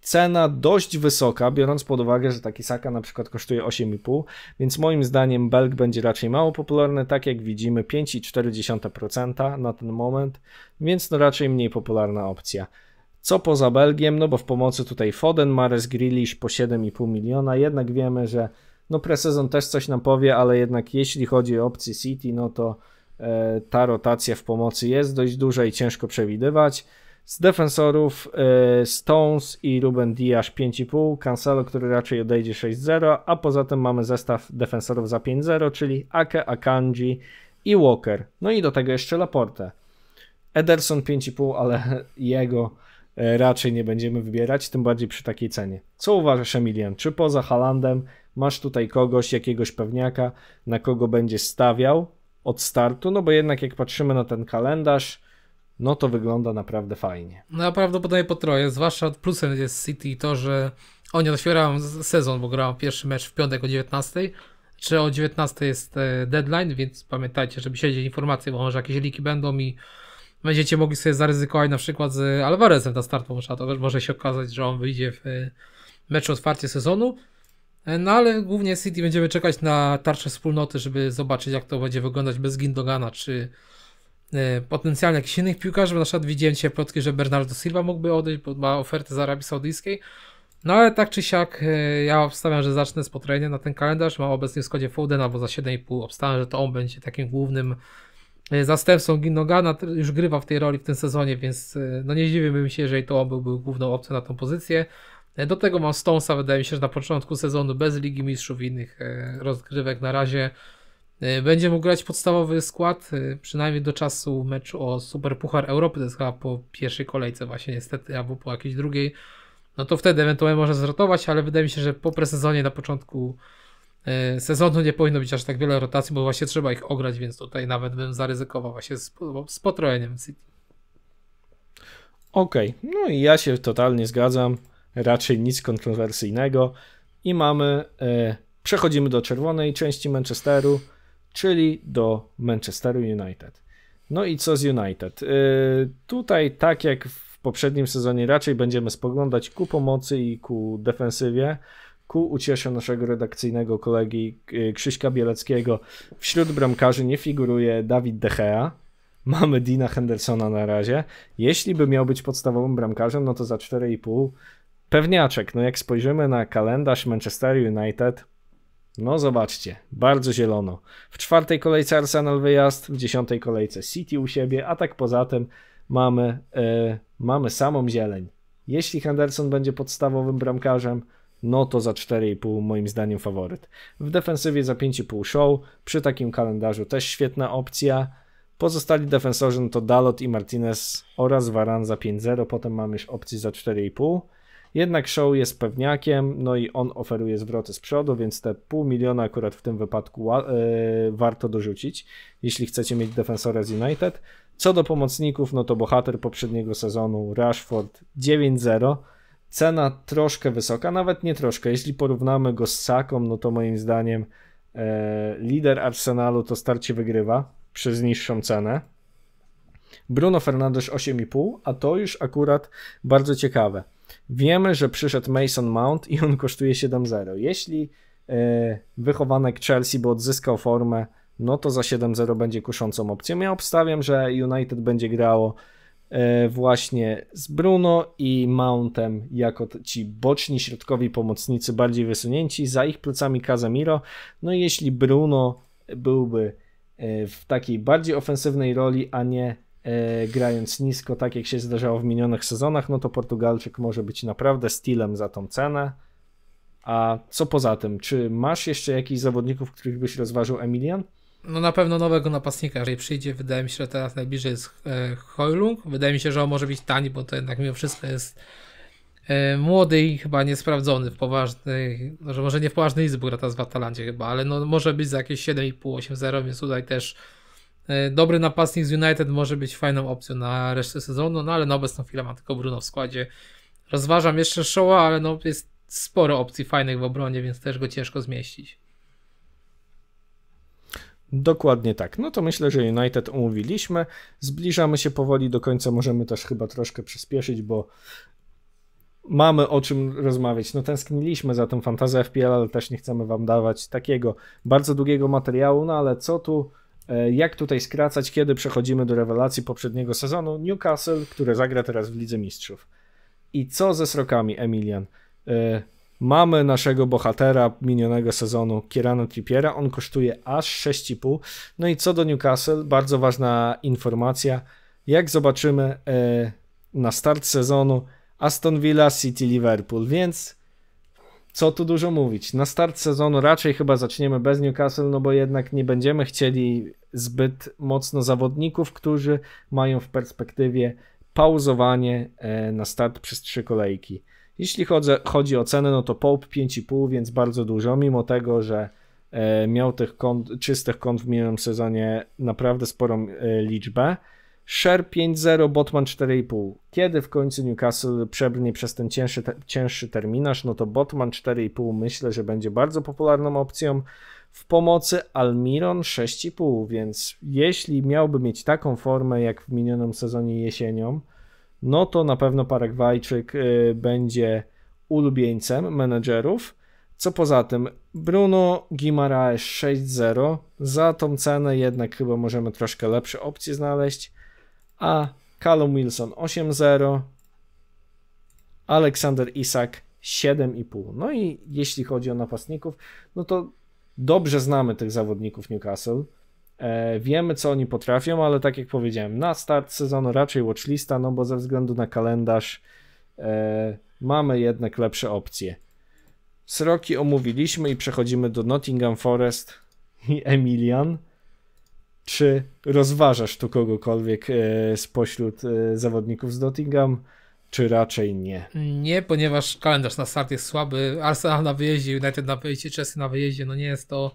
cena dość wysoka, biorąc pod uwagę, że taki Saka na przykład kosztuje 8,5, więc moim zdaniem Belg będzie raczej mało popularny, tak jak widzimy 5,4% na ten moment, więc no raczej mniej popularna opcja. Co poza Belgiem, no bo w pomocy tutaj Foden, Mares Grealish po 7,5 miliona, jednak wiemy, że no presezon też coś nam powie, ale jednak jeśli chodzi o opcję City, no to e, ta rotacja w pomocy jest dość duża i ciężko przewidywać. Z defensorów e, Stones i Ruben Diaz 5,5, Cancelo, który raczej odejdzie 6,0, a poza tym mamy zestaw defensorów za 5,0, czyli Ake, Akanji i Walker. No i do tego jeszcze Laporte. Ederson 5,5, ale jego E, raczej nie będziemy wybierać, tym bardziej przy takiej cenie. Co uważasz, Emilian? Czy poza Halandem masz tutaj kogoś, jakiegoś pewniaka, na kogo będziesz stawiał od startu? No bo jednak jak patrzymy na ten kalendarz, no to wygląda naprawdę fajnie. No prawdopodobnie po troje, zwłaszcza plusem jest City to, że oni otwierają sezon, bo grałem pierwszy mecz w piątek o 19, czy o 19 jest e, deadline, więc pamiętajcie, żeby siedzieć informacje, bo może jakieś liki będą i mi będziecie mogli sobie zaryzykować na przykład z Alvarezem na start, bo może się okazać, że on wyjdzie w e, meczu otwarcie sezonu. E, no ale głównie City będziemy czekać na tarczę wspólnoty, żeby zobaczyć jak to będzie wyglądać bez Gindogana, czy e, potencjalnie jakichś innych piłkarzy, na przykład widziałem plotki, że Bernardo Silva mógłby odejść, bo ma ofertę z Arabii Saudyjskiej. No ale tak czy siak, ja obstawiam, że zacznę z na ten kalendarz. Mam obecnie w składzie Foden, bo za 7,5 obstawiam, że to on będzie takim głównym E, zastępcą Ginnogana, już grywa w tej roli w tym sezonie, więc e, no nie zdziwiłbym się, jeżeli to on byłby główną opcją na tą pozycję. E, do tego mam Stonesa, wydaje mi się, że na początku sezonu bez Ligi Mistrzów i innych rozgrywek na razie będzie mógł grać podstawowy skład, przynajmniej do czasu meczu o Super Puchar Europy, to jest chyba po pierwszej kolejce właśnie niestety, albo po jakiejś drugiej, no to wtedy ewentualnie może zrotować, ale wydaje mi się, że po presezonie na początku E, sezonu nie powinno być aż tak wiele rotacji, bo właśnie trzeba ich ograć, więc tutaj nawet bym zaryzykował właśnie z, z potrojeniem City. Okej, okay. no i ja się totalnie zgadzam, raczej nic kontrowersyjnego i mamy, e, przechodzimy do czerwonej części Manchesteru, czyli do Manchesteru United. No i co z United? E, tutaj tak jak w poprzednim sezonie raczej będziemy spoglądać ku pomocy i ku defensywie, ku uciesze naszego redakcyjnego kolegi y, Krzyśka Bieleckiego wśród bramkarzy nie figuruje Dawid Dechea. Mamy Dina Hendersona na razie. Jeśli by miał być podstawowym bramkarzem, no to za 4,5 pewniaczek. No jak spojrzymy na kalendarz Manchester United, no zobaczcie, bardzo zielono. W czwartej kolejce Arsenal wyjazd, w dziesiątej kolejce City u siebie, a tak poza tym mamy, yy, mamy samą zieleń. Jeśli Henderson będzie podstawowym bramkarzem, no to za 4,5 moim zdaniem faworyt. W defensywie za 5,5 show, przy takim kalendarzu też świetna opcja. Pozostali defensorzy no to Dalot i Martinez oraz Varan za 5,0, potem mamy już opcję za 4,5. Jednak show jest pewniakiem, no i on oferuje zwroty z przodu, więc te pół miliona akurat w tym wypadku yy, warto dorzucić, jeśli chcecie mieć defensora z United. Co do pomocników, no to bohater poprzedniego sezonu Rashford 9-0 Cena troszkę wysoka, nawet nie troszkę. Jeśli porównamy go z Saką, no to moim zdaniem e, lider Arsenalu to starcie wygrywa przez niższą cenę. Bruno Fernandes 8,5, a to już akurat bardzo ciekawe. Wiemy, że przyszedł Mason Mount i on kosztuje 7,0. Jeśli e, wychowanek Chelsea by odzyskał formę, no to za 7-0 będzie kuszącą opcją. Ja obstawiam, że United będzie grało E, właśnie z Bruno i Mountem jako ci boczni środkowi pomocnicy bardziej wysunięci, za ich plecami Casemiro. No i jeśli Bruno byłby e, w takiej bardziej ofensywnej roli, a nie e, grając nisko, tak jak się zdarzało w minionych sezonach, no to Portugalczyk może być naprawdę stylem za tą cenę. A co poza tym, czy masz jeszcze jakichś zawodników, których byś rozważył, Emilian? No na pewno nowego napastnika, jeżeli przyjdzie, wydaje mi się, że teraz najbliżej jest e, Hojlung. Wydaje mi się, że on może być tani, bo to jednak mimo wszystko jest e, młody i chyba niesprawdzony w poważnej, że może nie w poważnej izbie gra teraz w Atalancie chyba, ale no może być za jakieś 7,5-8-0, więc tutaj też e, dobry napastnik z United może być fajną opcją na resztę sezonu, no ale na obecną chwilę ma tylko Bruno w składzie. Rozważam jeszcze Showa, ale no jest sporo opcji fajnych w obronie, więc też go ciężko zmieścić. Dokładnie tak. No to myślę, że United omówiliśmy. Zbliżamy się powoli do końca. Możemy też chyba troszkę przyspieszyć, bo mamy o czym rozmawiać. No tęskniliśmy za tę fantazję FPL, ale też nie chcemy wam dawać takiego bardzo długiego materiału, no ale co tu, e, jak tutaj skracać, kiedy przechodzimy do rewelacji poprzedniego sezonu Newcastle, które zagra teraz w Lidze Mistrzów. I co ze srokami, Emilian? E, Mamy naszego bohatera minionego sezonu, Kierano Trippiera. On kosztuje aż 6,5. No i co do Newcastle, bardzo ważna informacja. Jak zobaczymy e, na start sezonu Aston Villa, City, Liverpool, więc co tu dużo mówić. Na start sezonu raczej chyba zaczniemy bez Newcastle, no bo jednak nie będziemy chcieli zbyt mocno zawodników, którzy mają w perspektywie pauzowanie e, na start przez trzy kolejki. Jeśli chodzi, chodzi o cenę, no to Pope 5,5, więc bardzo dużo, mimo tego, że e, miał tych kont, czystych kont w minionym sezonie naprawdę sporą e, liczbę. Sher 5,0, Botman 4,5. Kiedy w końcu Newcastle przebrnie przez ten cięższy, te, cięższy terminarz, no to Botman 4,5 myślę, że będzie bardzo popularną opcją. W pomocy Almiron 6,5, więc jeśli miałby mieć taką formę jak w minionym sezonie jesienią, no to na pewno Paragwajczyk y, będzie ulubieńcem menedżerów. Co poza tym, Bruno Guimaraes 6-0, za tą cenę jednak chyba możemy troszkę lepsze opcje znaleźć, a Callum Wilson 8-0, Aleksander Isak 7,5. No i jeśli chodzi o napastników, no to dobrze znamy tych zawodników Newcastle. E, wiemy, co oni potrafią, ale tak jak powiedziałem, na start sezonu raczej watchlista, no bo ze względu na kalendarz e, mamy jednak lepsze opcje. Sroki omówiliśmy i przechodzimy do Nottingham Forest i Emilian. Czy rozważasz tu kogokolwiek e, spośród e, zawodników z Nottingham? czy raczej nie? Nie, ponieważ kalendarz na start jest słaby. Arsenal na wyjeździe, United na wyjeździe, Chelsea na wyjeździe, no nie jest to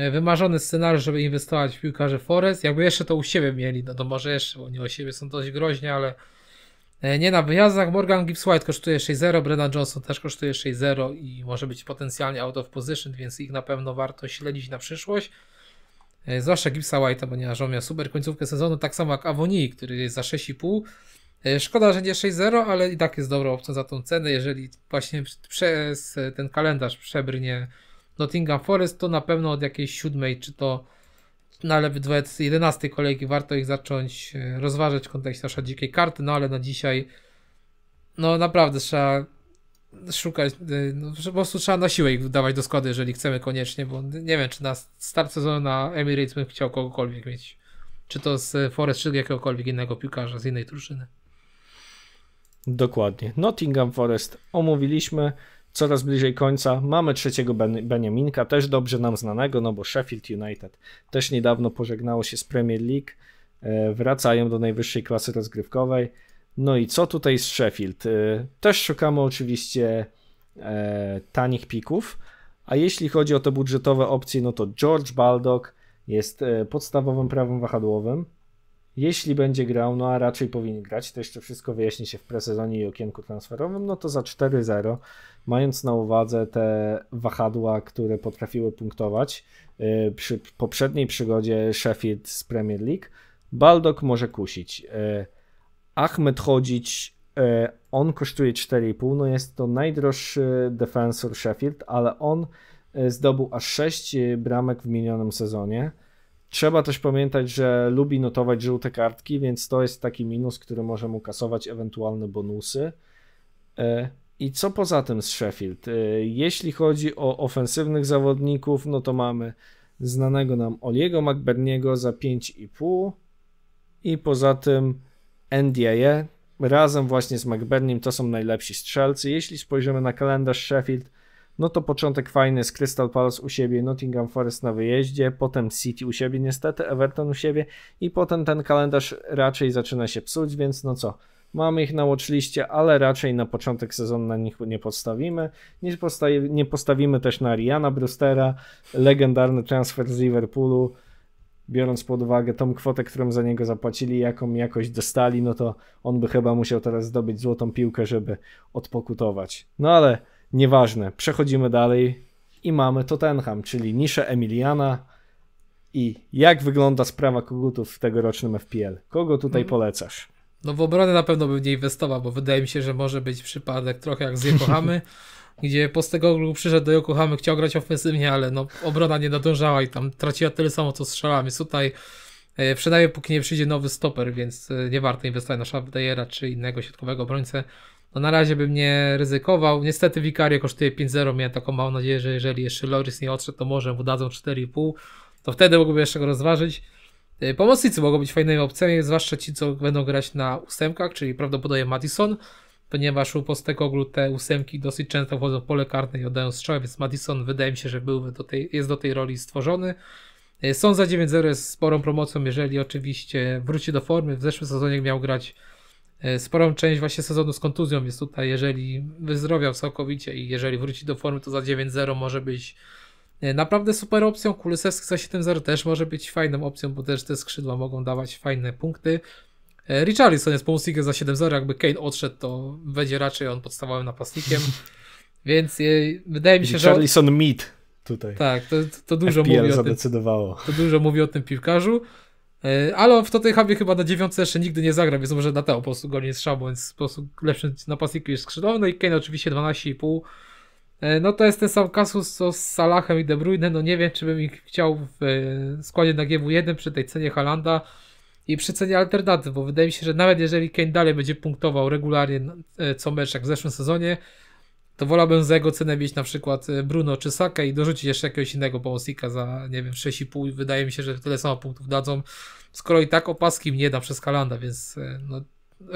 E, wymarzony scenariusz, żeby inwestować w piłkarzy Forest. Jakby jeszcze to u siebie mieli, no to może jeszcze, bo nie u siebie są dość groźni, ale e, nie na wyjazdach. Morgan Gibbs White kosztuje 6-0, Brennan Johnson też kosztuje 6-0 i może być potencjalnie out of position, więc ich na pewno warto śledzić na przyszłość. E, zwłaszcza Gibbsa White'a, ponieważ on miał super końcówkę sezonu, tak samo jak Avoni, który jest za 6,5. Szkoda, że nie 6-0, ale i tak jest dobrą opcją za tą cenę, jeżeli właśnie przez ten kalendarz przebrnie Nottingham Forest, to na pewno od jakiejś siódmej, czy to nawet 11 kolejki warto ich zacząć e, rozważać w kontekście naszej dzikiej karty, no ale na dzisiaj no naprawdę trzeba szukać, e, no, po prostu trzeba na siłę ich dawać do składu, jeżeli chcemy koniecznie, bo nie wiem, czy na start sezonu na Emirates bym chciał kogokolwiek mieć. Czy to z Forest, czy jakiegokolwiek innego piłkarza z innej drużyny. Dokładnie. Nottingham Forest omówiliśmy coraz bliżej końca. Mamy trzeciego ben Beniaminka, też dobrze nam znanego, no bo Sheffield United też niedawno pożegnało się z Premier League, e, wracają do najwyższej klasy rozgrywkowej. No i co tutaj z Sheffield? E, też szukamy oczywiście e, tanich pików, a jeśli chodzi o te budżetowe opcje, no to George Baldock jest podstawowym prawem wahadłowym. Jeśli będzie grał, no a raczej powinien grać, to jeszcze wszystko wyjaśni się w presezonie i okienku transferowym, no to za 4-0, mając na uwadze te wahadła, które potrafiły punktować y, przy poprzedniej przygodzie Sheffield z Premier League, Baldock może kusić. Y, Ahmed Chodzić, y, on kosztuje 4,5, no jest to najdroższy defensor Sheffield, ale on zdobył aż 6 bramek w minionym sezonie. Trzeba też pamiętać, że lubi notować żółte kartki, więc to jest taki minus, który może mu kasować ewentualne bonusy. E, I co poza tym z Sheffield? E, jeśli chodzi o ofensywnych zawodników, no to mamy znanego nam Oliego McBerniego za 5,5 i poza tym NDAE razem właśnie z McBerniem to są najlepsi strzelcy. Jeśli spojrzymy na kalendarz Sheffield, no to początek fajny z Crystal Palace u siebie, Nottingham Forest na wyjeździe, potem City u siebie niestety, Everton u siebie i potem ten kalendarz raczej zaczyna się psuć, więc no co, Mamy ich na watchliście, ale raczej na początek sezonu na nich nie postawimy. Nie, nie postawimy też na Riana Brewstera, legendarny transfer z Liverpoolu. Biorąc pod uwagę tą kwotę, którą za niego zapłacili, jaką jakoś dostali, no to on by chyba musiał teraz zdobyć złotą piłkę, żeby odpokutować. No ale Nieważne, przechodzimy dalej i mamy Tottenham, czyli niszę Emiliana. I jak wygląda sprawa kogutów w tegorocznym FPL? Kogo tutaj mm. polecasz? No w obronę na pewno bym nie inwestował, bo wydaje mi się, że może być przypadek trochę jak z Yokohamy, gdzie po Postegoglu przyszedł do Yokohamy, chciał grać ofensywnie, ale no obrona nie nadążała i tam traciła tyle samo co strzelami. Więc tutaj e, przynajmniej póki nie przyjdzie nowy stoper, więc e, nie warto inwestować na Szabdejera czy innego środkowego obrońcę. No na razie bym nie ryzykował. Niestety Vicario kosztuje 5-0. Miałem taką małą nadzieję, że jeżeli jeszcze Loris nie odszedł, to może mu dadzą 4,5. To wtedy mógłbym jeszcze go rozważyć. E, pomocnicy mogą być fajnymi opcjami, zwłaszcza ci, co będą grać na ósemkach, czyli prawdopodobnie Madison, ponieważ u Postekoglu te ósemki dosyć często wchodzą w pole karne i oddają strzały, więc Madison wydaje mi się, że byłby do tej, jest do tej roli stworzony. E, są za 9-0 z sporą promocją, jeżeli oczywiście wróci do formy. W zeszłym sezonie miał grać E, sporą część właśnie sezonu z kontuzją, jest tutaj jeżeli wyzdrowiał całkowicie i jeżeli wróci do formy, to za 9-0 może być e, naprawdę super opcją. Kulisewski za 7-0 też może być fajną opcją, bo też te skrzydła mogą dawać fajne punkty. E, Richarlison jest pomocnikiem za 7-0, jakby Kane odszedł, to będzie raczej on podstawowym napastnikiem. Więc wydaje mi się, że... Richarlison mid tutaj. Tak, to, to dużo FPL mówi o tym. To dużo mówi o tym piłkarzu. E, ale on w Tottenhamie chyba na dziewiątce jeszcze nigdy nie zagra, więc może na po prostu go nie strzał, więc po prostu na pasiku jest skrzydłowy. No i Kane oczywiście 12,5. E, no to jest ten sam kasus co z Salahem i De Bruyne. No nie wiem, czy bym ich chciał w e, składzie na GW1 przy tej cenie Halanda i przy cenie alternatyw, bo wydaje mi się, że nawet jeżeli Kane dalej będzie punktował regularnie co mecz jak w zeszłym sezonie, to wolałbym za jego cenę mieć na przykład y, Bruno czy Sakę i dorzucić jeszcze jakiegoś innego pomocnika za, nie wiem, 6,5. Wydaje mi się, że tyle samo punktów dadzą, skoro i tak opaski mnie da przez Kalanda, więc y, no,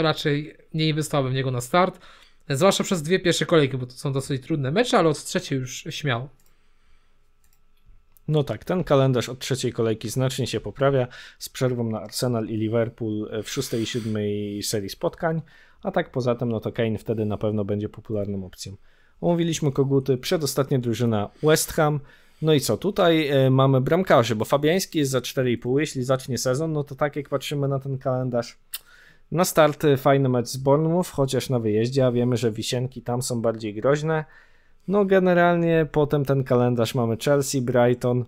raczej nie inwestowałbym niego na start. Zwłaszcza przez dwie pierwsze kolejki, bo to są dosyć trudne mecze, ale od trzeciej już śmiał. No tak, ten kalendarz od trzeciej kolejki znacznie się poprawia z przerwą na Arsenal i Liverpool y, w szóstej i siódmej serii spotkań, a tak poza tym no to Kane wtedy na pewno będzie popularną opcją. Omówiliśmy koguty, przedostatnia drużyna West Ham. No i co, tutaj e, mamy bramkarzy, bo Fabiański jest za 4,5. Jeśli zacznie sezon, no to tak jak patrzymy na ten kalendarz, na start fajny mecz z Bournemouth, chociaż na wyjeździe, a wiemy, że wisienki tam są bardziej groźne. No generalnie potem ten kalendarz mamy Chelsea, Brighton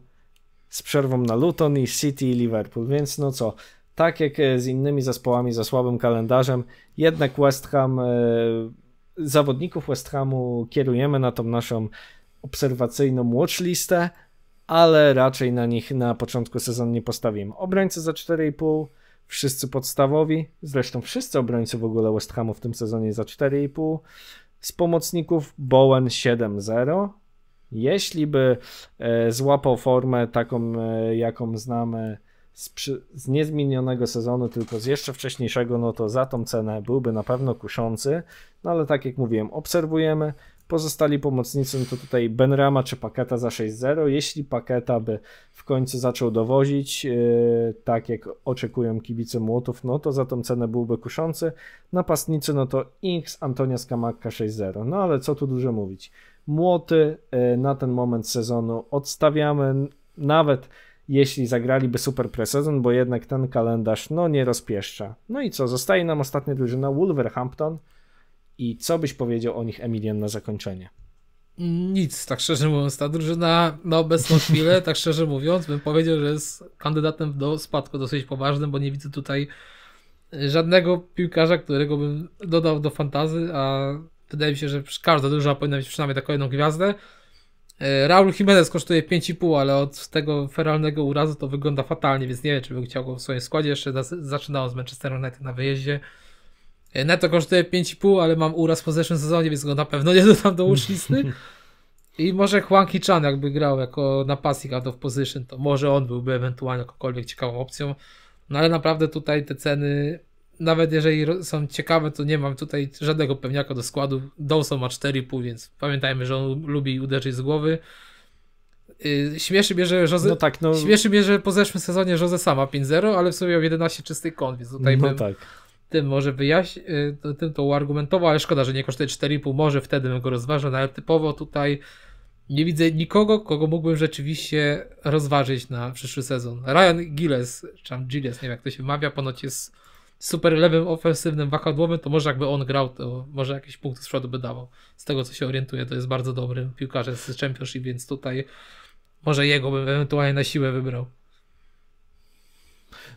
z przerwą na Luton i City i Liverpool, więc no co, tak jak e, z innymi zespołami za słabym kalendarzem, jednak West Ham... Yy, zawodników West Hamu kierujemy na tą naszą obserwacyjną watchlistę, ale raczej na nich na początku sezonu nie postawimy. Obrońcy za 4,5, wszyscy podstawowi, zresztą wszyscy obrońcy w ogóle West Hamu w tym sezonie za 4,5. Z pomocników Bowen 7-0. Jeśli by e, złapał formę taką, e, jaką znamy z, przy, z niezmienionego sezonu, tylko z jeszcze wcześniejszego, no to za tą cenę byłby na pewno kuszący. No ale tak jak mówiłem, obserwujemy. Pozostali pomocnicy no to tutaj Benrama czy Paketa za 6-0. Jeśli Paketa by w końcu zaczął dowozić, yy, tak jak oczekują kibice Młotów, no to za tą cenę byłby kuszący. Napastnicy no to Inks, Antonia Skamakka 6-0. No ale co tu dużo mówić. Młoty yy, na ten moment sezonu odstawiamy nawet jeśli zagraliby super presezon, bo jednak ten kalendarz no nie rozpieszcza. No i co, zostaje nam ostatnia drużyna Wolverhampton i co byś powiedział o nich Emilian na zakończenie? Nic, tak szczerze mówiąc, ta drużyna na obecną chwilę, tak szczerze mówiąc, bym powiedział, że jest kandydatem do spadku dosyć poważnym, bo nie widzę tutaj żadnego piłkarza, którego bym dodał do fantazy, a wydaje mi się, że każda drużyna powinna mieć przynajmniej taką jedną gwiazdę. E, Raul Jimenez kosztuje 5,5, ale od tego feralnego urazu to wygląda fatalnie, więc nie wiem, czy bym chciał go w swoim składzie. Jeszcze zaczynał z Manchester United na wyjeździe. E, Neto kosztuje 5,5, ale mam uraz po zeszłym sezonie, więc go na pewno nie dodam do uszlisty. I może Huang Chan jakby grał jako napastnik out of position, to może on byłby ewentualnie jakąkolwiek ciekawą opcją. No ale naprawdę tutaj te ceny nawet jeżeli są ciekawe, to nie mam tutaj żadnego pewniaka do składu. Dawson ma 4,5, więc pamiętajmy, że on lubi uderzyć z głowy. Y, śmieszy mnie, że Jose... no tak, no... śmieszy mnie, że po zeszłym sezonie Jose sama 5-0, ale w sumie miał 11 czysty kąt, więc tutaj no bym tak. tym może wyjaśnił, y, tym to uargumentował, ale szkoda, że nie kosztuje 4,5, może wtedy bym go rozważał, no ale typowo tutaj nie widzę nikogo, kogo mógłbym rzeczywiście rozważyć na przyszły sezon. Ryan Gilles, czy tam Gilles, nie wiem jak to się wymawia, ponoć jest super lewym ofensywnym wahadłowym, to może jakby on grał, to może jakieś punkty z przodu by dawał. Z tego co się orientuję, to jest bardzo dobrym piłkarzem z Championship, więc tutaj może jego bym ewentualnie na siłę wybrał.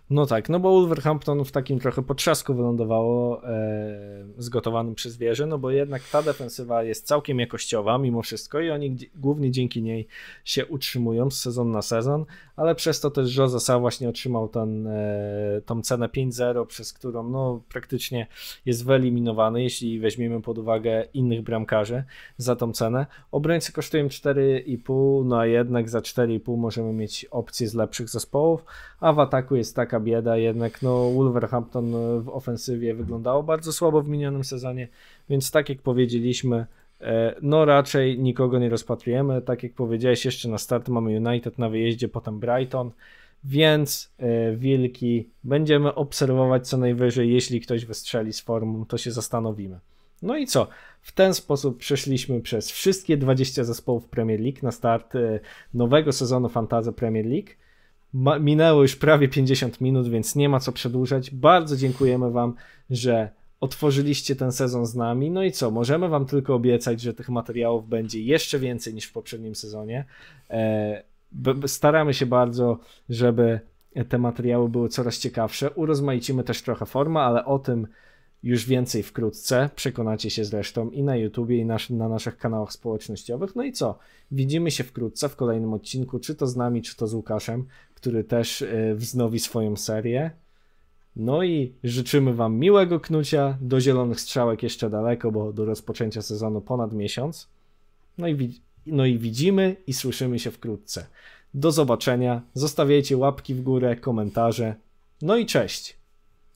No tak, no bo Wolverhampton w takim trochę potrzasku wylądowało e, zgotowanym przez wieżę, no bo jednak ta defensywa jest całkiem jakościowa mimo wszystko i oni głównie dzięki niej się utrzymują z sezon na sezon, ale przez to też Jose właśnie otrzymał ten, e, tą cenę 5-0, przez którą no, praktycznie jest wyeliminowany, jeśli weźmiemy pod uwagę innych bramkarzy za tą cenę. Obrońcy kosztują 4,5, no a jednak za 4,5 możemy mieć opcje z lepszych zespołów, a w ataku jest taka bieda, jednak no, Wolverhampton e, w ofensywie wyglądało bardzo słabo w minionym sezonie, więc tak jak powiedzieliśmy, e, no raczej nikogo nie rozpatrujemy. Tak jak powiedziałeś, jeszcze na start mamy United na wyjeździe, potem Brighton, więc e, Wilki będziemy obserwować co najwyżej. Jeśli ktoś wystrzeli z formą, to się zastanowimy. No i co? W ten sposób przeszliśmy przez wszystkie 20 zespołów Premier League na start nowego sezonu Fantazy Premier League minęło już prawie 50 minut, więc nie ma co przedłużać. Bardzo dziękujemy Wam, że otworzyliście ten sezon z nami. No i co, możemy Wam tylko obiecać, że tych materiałów będzie jeszcze więcej niż w poprzednim sezonie. E, staramy się bardzo, żeby te materiały były coraz ciekawsze. Urozmaicimy też trochę formę, ale o tym już więcej wkrótce. Przekonacie się zresztą i na YouTubie, i na naszych kanałach społecznościowych. No i co? Widzimy się wkrótce w kolejnym odcinku, czy to z nami, czy to z Łukaszem który też e, wznowi swoją serię. No i życzymy Wam miłego knucia, do zielonych strzałek jeszcze daleko, bo do rozpoczęcia sezonu ponad miesiąc. No i, no i widzimy i słyszymy się wkrótce. Do zobaczenia, zostawiajcie łapki w górę, komentarze, no i cześć!